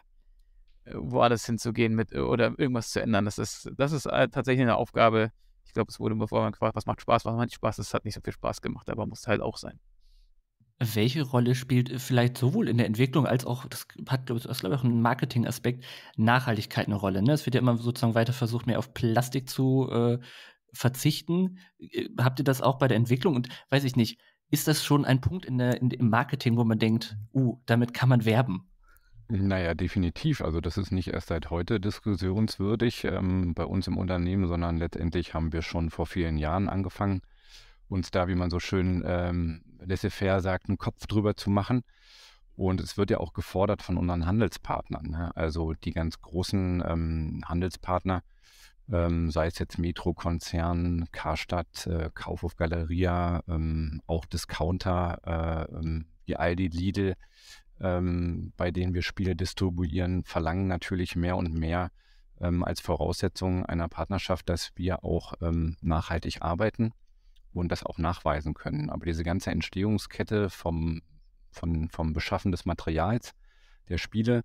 S3: woanders hinzugehen mit äh, oder irgendwas zu ändern. Das ist, das ist äh, tatsächlich eine Aufgabe. Ich glaube, es wurde mir vorher gefragt, was macht Spaß, was macht nicht Spaß. Das hat nicht so viel Spaß gemacht, aber muss halt auch sein.
S1: Welche Rolle spielt äh, vielleicht sowohl in der Entwicklung als auch, das hat, glaube ich, auch einen Marketing-Aspekt, Nachhaltigkeit eine Rolle? Ne? Es wird ja immer sozusagen weiter versucht, mehr auf Plastik zu äh, verzichten? Äh, habt ihr das auch bei der Entwicklung? Und weiß ich nicht, ist das schon ein Punkt in der, in, im Marketing, wo man denkt, uh, damit kann
S2: man werben? Naja, definitiv. Also das ist nicht erst seit heute diskussionswürdig ähm, bei uns im Unternehmen, sondern letztendlich haben wir schon vor vielen Jahren angefangen, uns da, wie man so schön ähm, laissez-faire sagt, einen Kopf drüber zu machen. Und es wird ja auch gefordert von unseren Handelspartnern. Ne? Also die ganz großen ähm, Handelspartner ähm, sei es jetzt Metro-Konzern, Karstadt, äh, Kaufhof Galeria, ähm, auch Discounter, äh, ähm, wie äh, die Aldi, Lidl, ähm, bei denen wir Spiele distribuieren, verlangen natürlich mehr und mehr ähm, als Voraussetzung einer Partnerschaft, dass wir auch ähm, nachhaltig arbeiten und das auch nachweisen können. Aber diese ganze Entstehungskette vom, von, vom Beschaffen des Materials, der Spiele,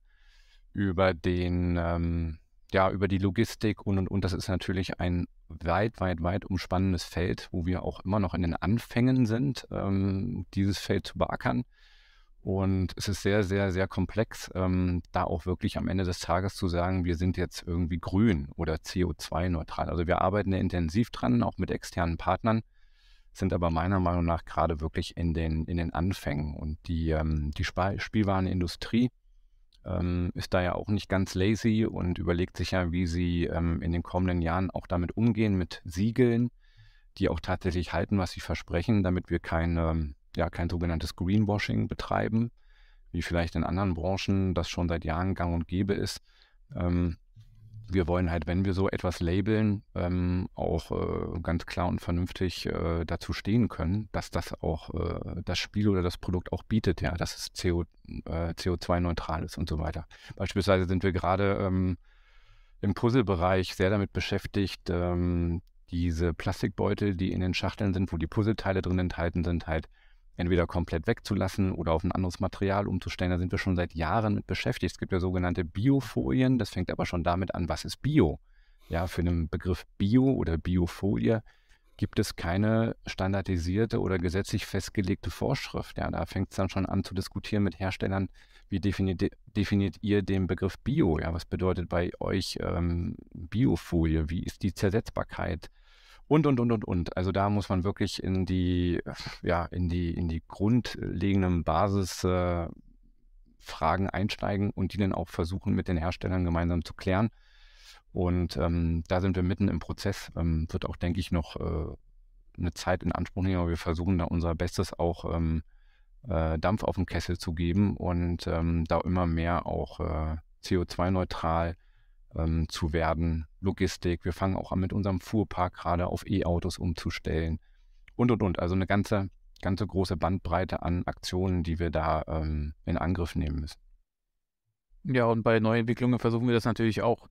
S2: über den ähm, ja, über die Logistik und und und. Das ist natürlich ein weit, weit, weit umspannendes Feld, wo wir auch immer noch in den Anfängen sind, ähm, dieses Feld zu beackern. Und es ist sehr, sehr, sehr komplex, ähm, da auch wirklich am Ende des Tages zu sagen, wir sind jetzt irgendwie grün oder CO2-neutral. Also wir arbeiten intensiv dran, auch mit externen Partnern, sind aber meiner Meinung nach gerade wirklich in den, in den Anfängen. Und die, ähm, die Spielwarenindustrie ähm, ist da ja auch nicht ganz lazy und überlegt sich ja, wie sie ähm, in den kommenden Jahren auch damit umgehen, mit Siegeln, die auch tatsächlich halten, was sie versprechen, damit wir keine, ähm, ja, kein sogenanntes Greenwashing betreiben, wie vielleicht in anderen Branchen das schon seit Jahren gang und gäbe ist. Ähm, wir wollen halt, wenn wir so etwas labeln, ähm, auch äh, ganz klar und vernünftig äh, dazu stehen können, dass das auch äh, das Spiel oder das Produkt auch bietet, ja, dass es CO, äh, CO2-neutral ist und so weiter. Beispielsweise sind wir gerade ähm, im Puzzlebereich sehr damit beschäftigt, ähm, diese Plastikbeutel, die in den Schachteln sind, wo die Puzzleteile drin enthalten sind, halt entweder komplett wegzulassen oder auf ein anderes Material umzustellen. Da sind wir schon seit Jahren mit beschäftigt. Es gibt ja sogenannte Biofolien. Das fängt aber schon damit an, was ist Bio? Ja, für den Begriff Bio oder Biofolie gibt es keine standardisierte oder gesetzlich festgelegte Vorschrift. Ja, da fängt es dann schon an zu diskutieren mit Herstellern, wie definiert, definiert ihr den Begriff Bio? Ja, was bedeutet bei euch ähm, Biofolie? Wie ist die Zersetzbarkeit? und, und, und, und, und. Also da muss man wirklich in die, äh, ja, in die, in die grundlegenden Basisfragen äh, einsteigen und die dann auch versuchen, mit den Herstellern gemeinsam zu klären. Und ähm, da sind wir mitten im Prozess. Ähm, wird auch, denke ich, noch äh, eine Zeit in Anspruch nehmen, aber wir versuchen da unser Bestes auch ähm, äh, Dampf auf den Kessel zu geben und ähm, da immer mehr auch CO2-neutral äh, ähm, zu werden, Logistik. Wir fangen auch an, mit unserem Fuhrpark gerade auf E-Autos umzustellen und, und, und. Also eine ganze, ganze große Bandbreite an Aktionen, die wir da ähm, in Angriff nehmen müssen.
S3: Ja, und bei Neuentwicklungen versuchen wir das natürlich auch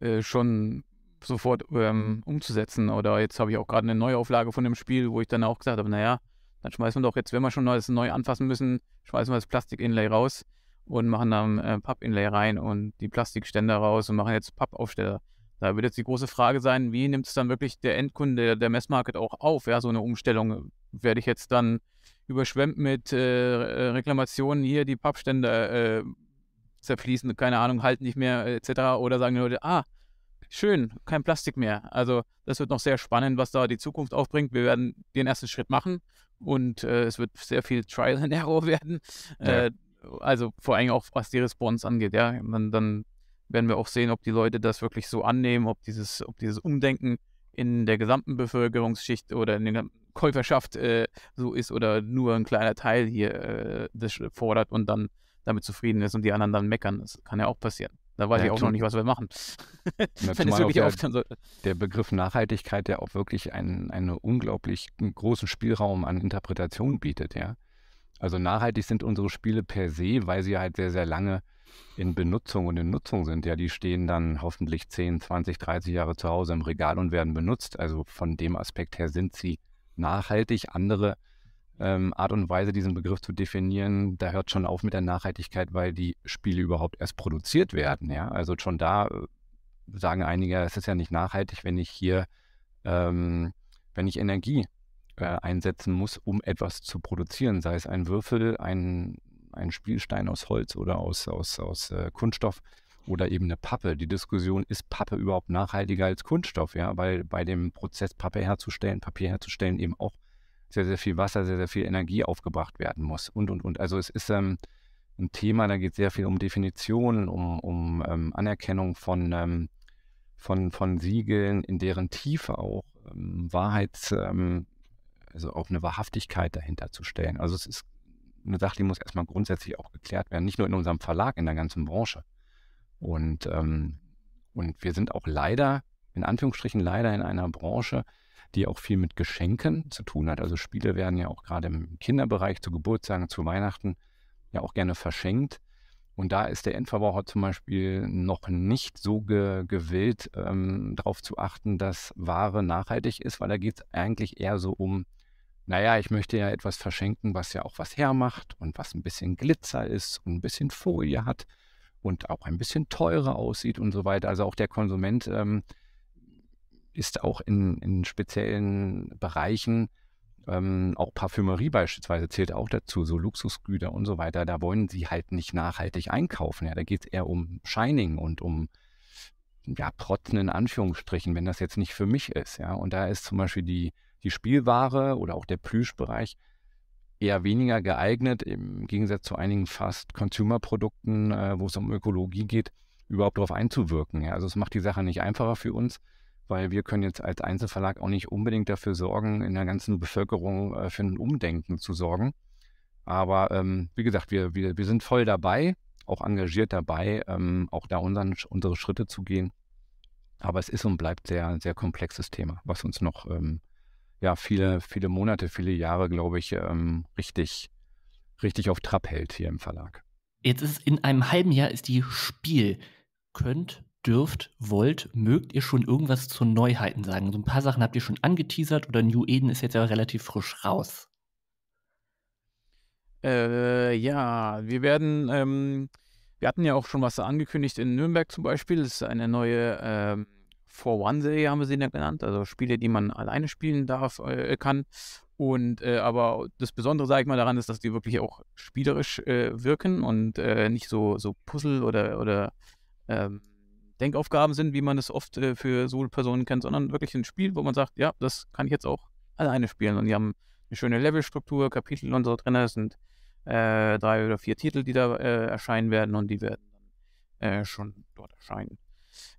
S3: äh, schon sofort ähm, umzusetzen. Oder jetzt habe ich auch gerade eine Neuauflage von dem Spiel, wo ich dann auch gesagt habe, naja, dann schmeißen wir doch jetzt, wenn wir schon Neues neu anfassen müssen, schmeißen wir das Plastik-Inlay raus und machen dann äh, Papp-Inlay rein und die Plastikständer raus und machen jetzt Pappaufsteller. Da wird jetzt die große Frage sein, wie nimmt es dann wirklich der Endkunde, der Messmarket auch auf? Ja, so eine Umstellung werde ich jetzt dann überschwemmt mit äh, Reklamationen hier, die Pappständer äh, zerfließen, keine Ahnung, halten nicht mehr äh, etc. Oder sagen die Leute, ah, schön, kein Plastik mehr. Also das wird noch sehr spannend, was da die Zukunft aufbringt. Wir werden den ersten Schritt machen und äh, es wird sehr viel Trial and Error werden. Ja. Äh, also vor allem auch was die Response angeht, ja. Dann, dann werden wir auch sehen, ob die Leute das wirklich so annehmen, ob dieses, ob dieses Umdenken in der gesamten Bevölkerungsschicht oder in der Käuferschaft äh, so ist oder nur ein kleiner Teil hier äh, das fordert und dann damit zufrieden ist und die anderen dann meckern. Das kann ja auch passieren. Da weiß ja, ich auch noch nicht, was wir machen. Wenn es wirklich der, aufhören sollte.
S2: Der Begriff Nachhaltigkeit, der auch wirklich einen, einen unglaublich großen Spielraum an Interpretation bietet, ja. Also nachhaltig sind unsere Spiele per se, weil sie halt sehr, sehr lange in Benutzung und in Nutzung sind. Ja, die stehen dann hoffentlich 10, 20, 30 Jahre zu Hause im Regal und werden benutzt. Also von dem Aspekt her sind sie nachhaltig. Andere ähm, Art und Weise, diesen Begriff zu definieren, da hört schon auf mit der Nachhaltigkeit, weil die Spiele überhaupt erst produziert werden. Ja, also schon da äh, sagen einige, es ist ja nicht nachhaltig, wenn ich hier, ähm, wenn ich Energie äh, einsetzen muss, um etwas zu produzieren, sei es ein Würfel, ein, ein Spielstein aus Holz oder aus, aus, aus äh, Kunststoff oder eben eine Pappe. Die Diskussion, ist Pappe überhaupt nachhaltiger als Kunststoff, ja, weil bei dem Prozess Pappe herzustellen, Papier herzustellen eben auch sehr, sehr viel Wasser, sehr, sehr viel Energie aufgebracht werden muss und, und, und. Also es ist ähm, ein Thema, da geht sehr viel um Definitionen, um, um ähm, Anerkennung von, ähm, von, von Siegeln, in deren Tiefe auch ähm, Wahrheits, ähm, also auch eine Wahrhaftigkeit dahinter zu stellen. Also es ist eine Sache, die muss erstmal grundsätzlich auch geklärt werden, nicht nur in unserem Verlag, in der ganzen Branche. Und, ähm, und wir sind auch leider, in Anführungsstrichen leider in einer Branche, die auch viel mit Geschenken zu tun hat. Also Spiele werden ja auch gerade im Kinderbereich zu Geburtstagen, zu Weihnachten ja auch gerne verschenkt. Und da ist der Endverbraucher zum Beispiel noch nicht so ge gewillt, ähm, darauf zu achten, dass Ware nachhaltig ist, weil da geht es eigentlich eher so um naja, ich möchte ja etwas verschenken, was ja auch was hermacht und was ein bisschen Glitzer ist und ein bisschen Folie hat und auch ein bisschen teurer aussieht und so weiter. Also auch der Konsument ähm, ist auch in, in speziellen Bereichen, ähm, auch Parfümerie beispielsweise zählt auch dazu, so Luxusgüter und so weiter, da wollen sie halt nicht nachhaltig einkaufen. Ja, da geht es eher um Shining und um ja, Protzen in Anführungsstrichen, wenn das jetzt nicht für mich ist. Ja, und da ist zum Beispiel die die Spielware oder auch der Plüschbereich eher weniger geeignet, im Gegensatz zu einigen fast Consumer-Produkten, äh, wo es um Ökologie geht, überhaupt darauf einzuwirken. Ja. Also es macht die Sache nicht einfacher für uns, weil wir können jetzt als Einzelverlag auch nicht unbedingt dafür sorgen, in der ganzen Bevölkerung äh, für ein Umdenken zu sorgen. Aber ähm, wie gesagt, wir, wir, wir sind voll dabei, auch engagiert dabei, ähm, auch da unseren, unsere Schritte zu gehen. Aber es ist und bleibt sehr, sehr komplexes Thema, was uns noch ähm, ja, viele, viele Monate, viele Jahre, glaube ich, ähm, richtig, richtig auf Trab hält hier im Verlag. Jetzt
S1: ist in einem halben Jahr ist die Spiel. Könnt, dürft, wollt, mögt ihr schon irgendwas zu Neuheiten sagen? So ein paar Sachen habt ihr schon angeteasert oder New Eden ist jetzt ja relativ frisch raus.
S3: Äh, ja, wir werden, ähm, wir hatten ja auch schon was angekündigt in Nürnberg zum Beispiel. Das ist eine neue ähm, For One-Serie haben wir sie ja genannt, also Spiele, die man alleine spielen darf, äh, kann. Und äh, aber das Besondere, sage ich mal, daran ist, dass die wirklich auch spielerisch äh, wirken und äh, nicht so, so Puzzle oder, oder ähm, Denkaufgaben sind, wie man es oft äh, für Solo-Personen kennt, sondern wirklich ein Spiel, wo man sagt, ja, das kann ich jetzt auch alleine spielen. Und die haben eine schöne Levelstruktur, Kapitel und so drin. Es sind äh, drei oder vier Titel, die da erscheinen werden und die werden dann schon dort erscheinen.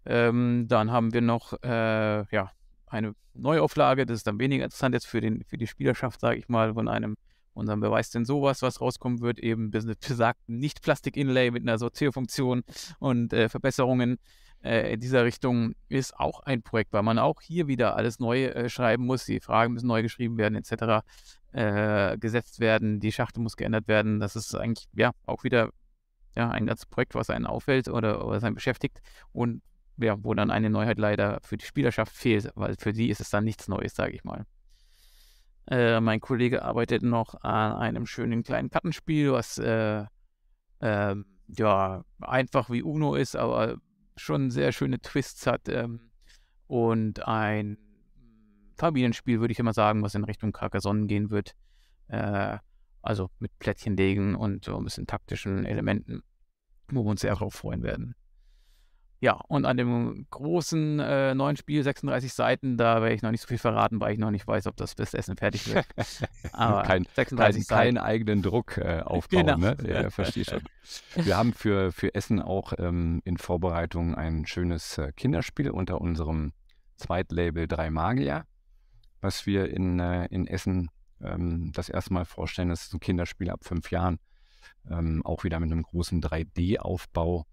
S3: Ähm, dann haben wir noch äh, ja, eine Neuauflage, das ist dann weniger interessant jetzt für, den, für die Spielerschaft, sage ich mal, von einem unserem Beweis denn sowas, was rauskommen wird, eben besagten Nicht-Plastik-Inlay mit einer Sortierfunktion und äh, Verbesserungen äh, in dieser Richtung ist auch ein Projekt, weil man auch hier wieder alles neu äh, schreiben muss. Die Fragen müssen neu geschrieben werden, etc. Äh, gesetzt werden, die Schachtel muss geändert werden. Das ist eigentlich ja auch wieder ja, ein ganzes Projekt, was einen auffällt oder was einen beschäftigt und ja, wo dann eine Neuheit leider für die Spielerschaft fehlt, weil für die ist es dann nichts Neues, sage ich mal. Äh, mein Kollege arbeitet noch an einem schönen kleinen Kartenspiel, was äh, äh, ja einfach wie Uno ist, aber schon sehr schöne Twists hat ähm, und ein Familienspiel, würde ich immer sagen, was in Richtung Carcassonne gehen wird. Äh, also mit Plättchen legen und so ein bisschen taktischen Elementen, wo wir uns sehr darauf freuen werden. Ja, und an dem großen äh, neuen Spiel, 36 Seiten, da werde ich noch nicht so viel verraten, weil ich noch nicht weiß, ob das bis Essen fertig wird.
S2: Aber kein, 36 kein, keinen eigenen Druck äh, aufbauen, genau. ne? Ja, verstehe schon. Wir haben für, für Essen auch ähm, in Vorbereitung ein schönes äh, Kinderspiel unter unserem Zweitlabel Drei Magier, was wir in, äh, in Essen ähm, das Mal vorstellen. Das ist ein Kinderspiel ab fünf Jahren. Ähm, auch wieder mit einem großen 3D-Aufbau,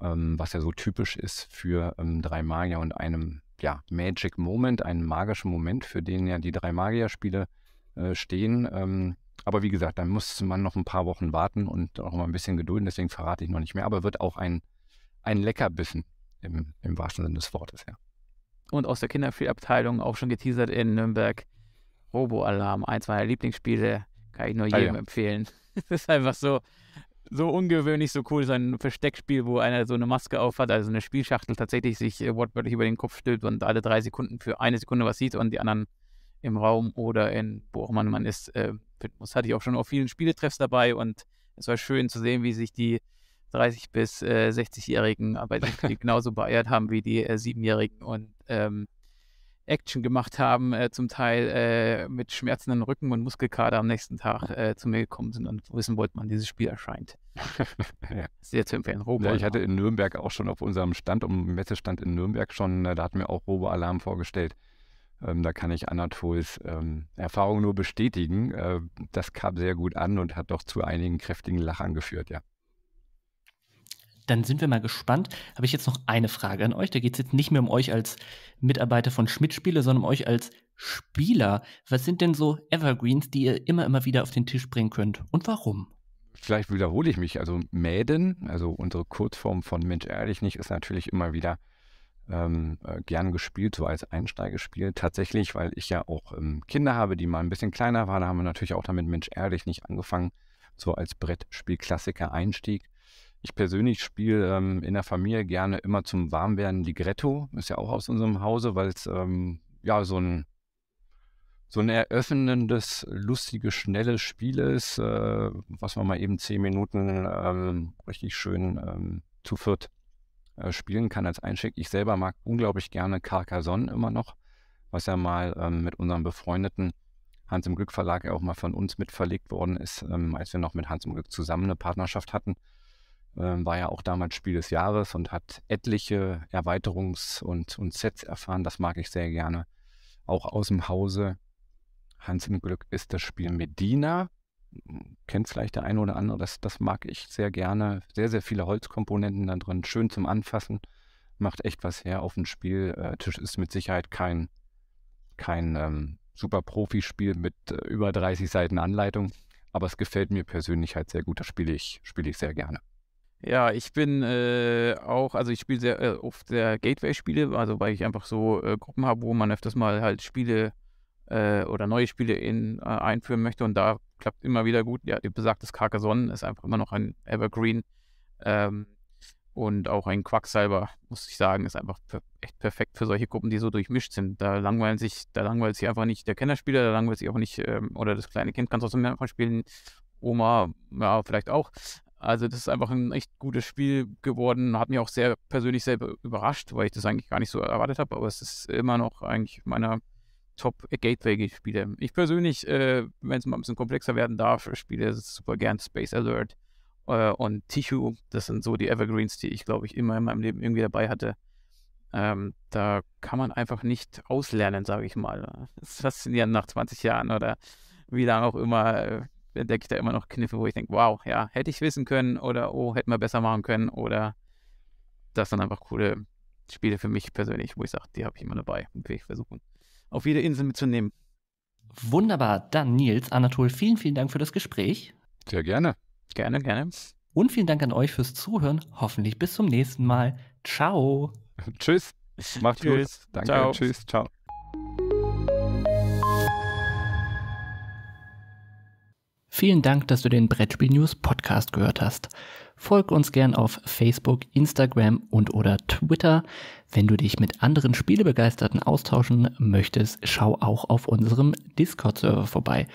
S2: ähm, was ja so typisch ist für ähm, drei Magier und einem ja, Magic Moment, einen magischen Moment, für den ja die drei Magier-Spiele äh, stehen. Ähm, aber wie gesagt, da muss man noch ein paar Wochen warten und auch mal ein bisschen gedulden, deswegen verrate ich noch nicht mehr. Aber wird auch ein, ein Leckerbissen im, im wahrsten Sinne des Wortes, ja.
S3: Und aus der Kinderspielabteilung auch schon geteasert in Nürnberg Robo-Alarm, eins meiner Lieblingsspiele, kann ich nur jedem ah, ja. empfehlen. Es ist einfach so, so ungewöhnlich, so cool, so ein Versteckspiel, wo einer so eine Maske aufhat, also eine Spielschachtel tatsächlich sich äh, wortwörtlich über den Kopf stülpt und alle drei Sekunden für eine Sekunde was sieht und die anderen im Raum oder in, wo auch immer man ist, äh, muss. Hatte ich auch schon auf vielen Spieletreffs dabei und es war schön zu sehen, wie sich die 30- bis äh, 60-Jährigen bei genauso beeiert haben wie die äh, 7-Jährigen und ähm, Action gemacht haben, äh, zum Teil äh, mit schmerzenden Rücken und Muskelkater am nächsten Tag äh, zu mir gekommen sind und wissen wollten, wann dieses Spiel erscheint. ja.
S2: Sehr zu empfehlen. Robo ja, ich hatte in Nürnberg auch schon auf unserem Stand, um Messestand in Nürnberg schon, äh, da hatten wir auch Robo-Alarm vorgestellt. Ähm, da kann ich Anatols ähm, Erfahrung nur bestätigen. Äh, das kam sehr gut an und hat doch zu einigen kräftigen Lachen geführt, ja
S1: dann sind wir mal gespannt. Habe ich jetzt noch eine Frage an euch. Da geht es jetzt nicht mehr um euch als Mitarbeiter von Schmidt Spiele, sondern um euch als Spieler. Was sind denn so Evergreens, die ihr immer, immer wieder auf den Tisch bringen könnt und warum?
S2: Vielleicht wiederhole ich mich. Also Mäden, also unsere Kurzform von Mensch ehrlich nicht, ist natürlich immer wieder ähm, äh, gern gespielt, so als Einsteigespiel. Tatsächlich, weil ich ja auch ähm, Kinder habe, die mal ein bisschen kleiner waren, haben wir natürlich auch damit Mensch ehrlich nicht angefangen, so als Brettspielklassiker Einstieg. Ich persönlich spiele ähm, in der Familie gerne immer zum Warmwerden Ligretto, ist ja auch aus unserem Hause, weil es ähm, ja so ein so ein eröffnendes, lustiges, schnelles Spiel ist, äh, was man mal eben zehn Minuten ähm, richtig schön ähm, zu viert äh, spielen kann als Einstieg. Ich selber mag unglaublich gerne Carcassonne immer noch, was ja mal ähm, mit unserem befreundeten Hans im Glück Verlag auch mal von uns mit verlegt worden ist, ähm, als wir noch mit Hans im Glück zusammen eine Partnerschaft hatten ähm, war ja auch damals Spiel des Jahres und hat etliche Erweiterungs- und, und Sets erfahren. Das mag ich sehr gerne. Auch aus dem Hause. Hans im Glück ist das Spiel Medina. Kennt vielleicht der eine oder andere, das, das mag ich sehr gerne. Sehr, sehr viele Holzkomponenten da drin, schön zum Anfassen, macht echt was her auf dem Spieltisch. Äh, ist mit Sicherheit kein, kein ähm, super Profispiel mit äh, über 30 Seiten Anleitung, aber es gefällt mir persönlich halt sehr gut. Das spiele ich, spiele ich sehr gerne.
S3: Ja, ich bin äh, auch, also ich spiele sehr äh, oft sehr Gateway-Spiele, also weil ich einfach so äh, Gruppen habe, wo man öfters mal halt Spiele äh, oder neue Spiele in, äh, einführen möchte und da klappt immer wieder gut. Ja, ihr besagtes Carcassonne ist einfach immer noch ein Evergreen ähm, und auch ein Quacksalber, muss ich sagen, ist einfach per echt perfekt für solche Gruppen, die so durchmischt sind. Da langweilen sich, da langweilt sich einfach nicht der Kennerspieler, da langweilt sich auch nicht ähm, oder das kleine Kind kann trotzdem einfach spielen. Oma, ja, vielleicht auch. Also das ist einfach ein echt gutes Spiel geworden. Hat mich auch sehr persönlich selber überrascht, weil ich das eigentlich gar nicht so erwartet habe. Aber es ist immer noch eigentlich meiner Top-Gateway-Spiele. Ich persönlich, äh, wenn es mal ein bisschen komplexer werden darf, spiele super gern Space Alert äh, und Tissue. Das sind so die Evergreens, die ich, glaube ich, immer in meinem Leben irgendwie dabei hatte. Ähm, da kann man einfach nicht auslernen, sage ich mal. Das ist faszinierend nach 20 Jahren oder wie lange auch immer. Äh, entdecke ich da immer noch Kniffe, wo ich denke, wow, ja, hätte ich wissen können oder oh, hätten wir besser machen können oder das sind einfach coole Spiele für mich persönlich, wo ich sage, die
S1: habe ich immer dabei und will ich versuchen, auf jede Insel mitzunehmen. Wunderbar, dann Nils, Anatol, vielen, vielen Dank für das Gespräch. Sehr gerne. Gerne, gerne. Und vielen Dank an euch fürs Zuhören. Hoffentlich bis zum nächsten Mal. Ciao. tschüss. Macht's gut. Danke. Ciao. Tschüss. Ciao. Vielen Dank, dass du den Brettspiel News Podcast gehört hast. Folg uns gern auf Facebook, Instagram und oder Twitter. Wenn du dich mit anderen Spielebegeisterten austauschen möchtest, schau auch auf unserem Discord-Server vorbei.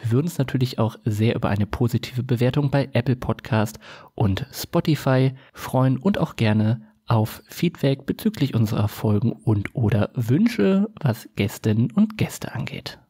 S1: Wir würden uns natürlich auch sehr über eine positive Bewertung bei Apple Podcast und Spotify freuen und auch gerne auf Feedback bezüglich unserer Folgen und oder Wünsche, was Gästinnen und Gäste angeht.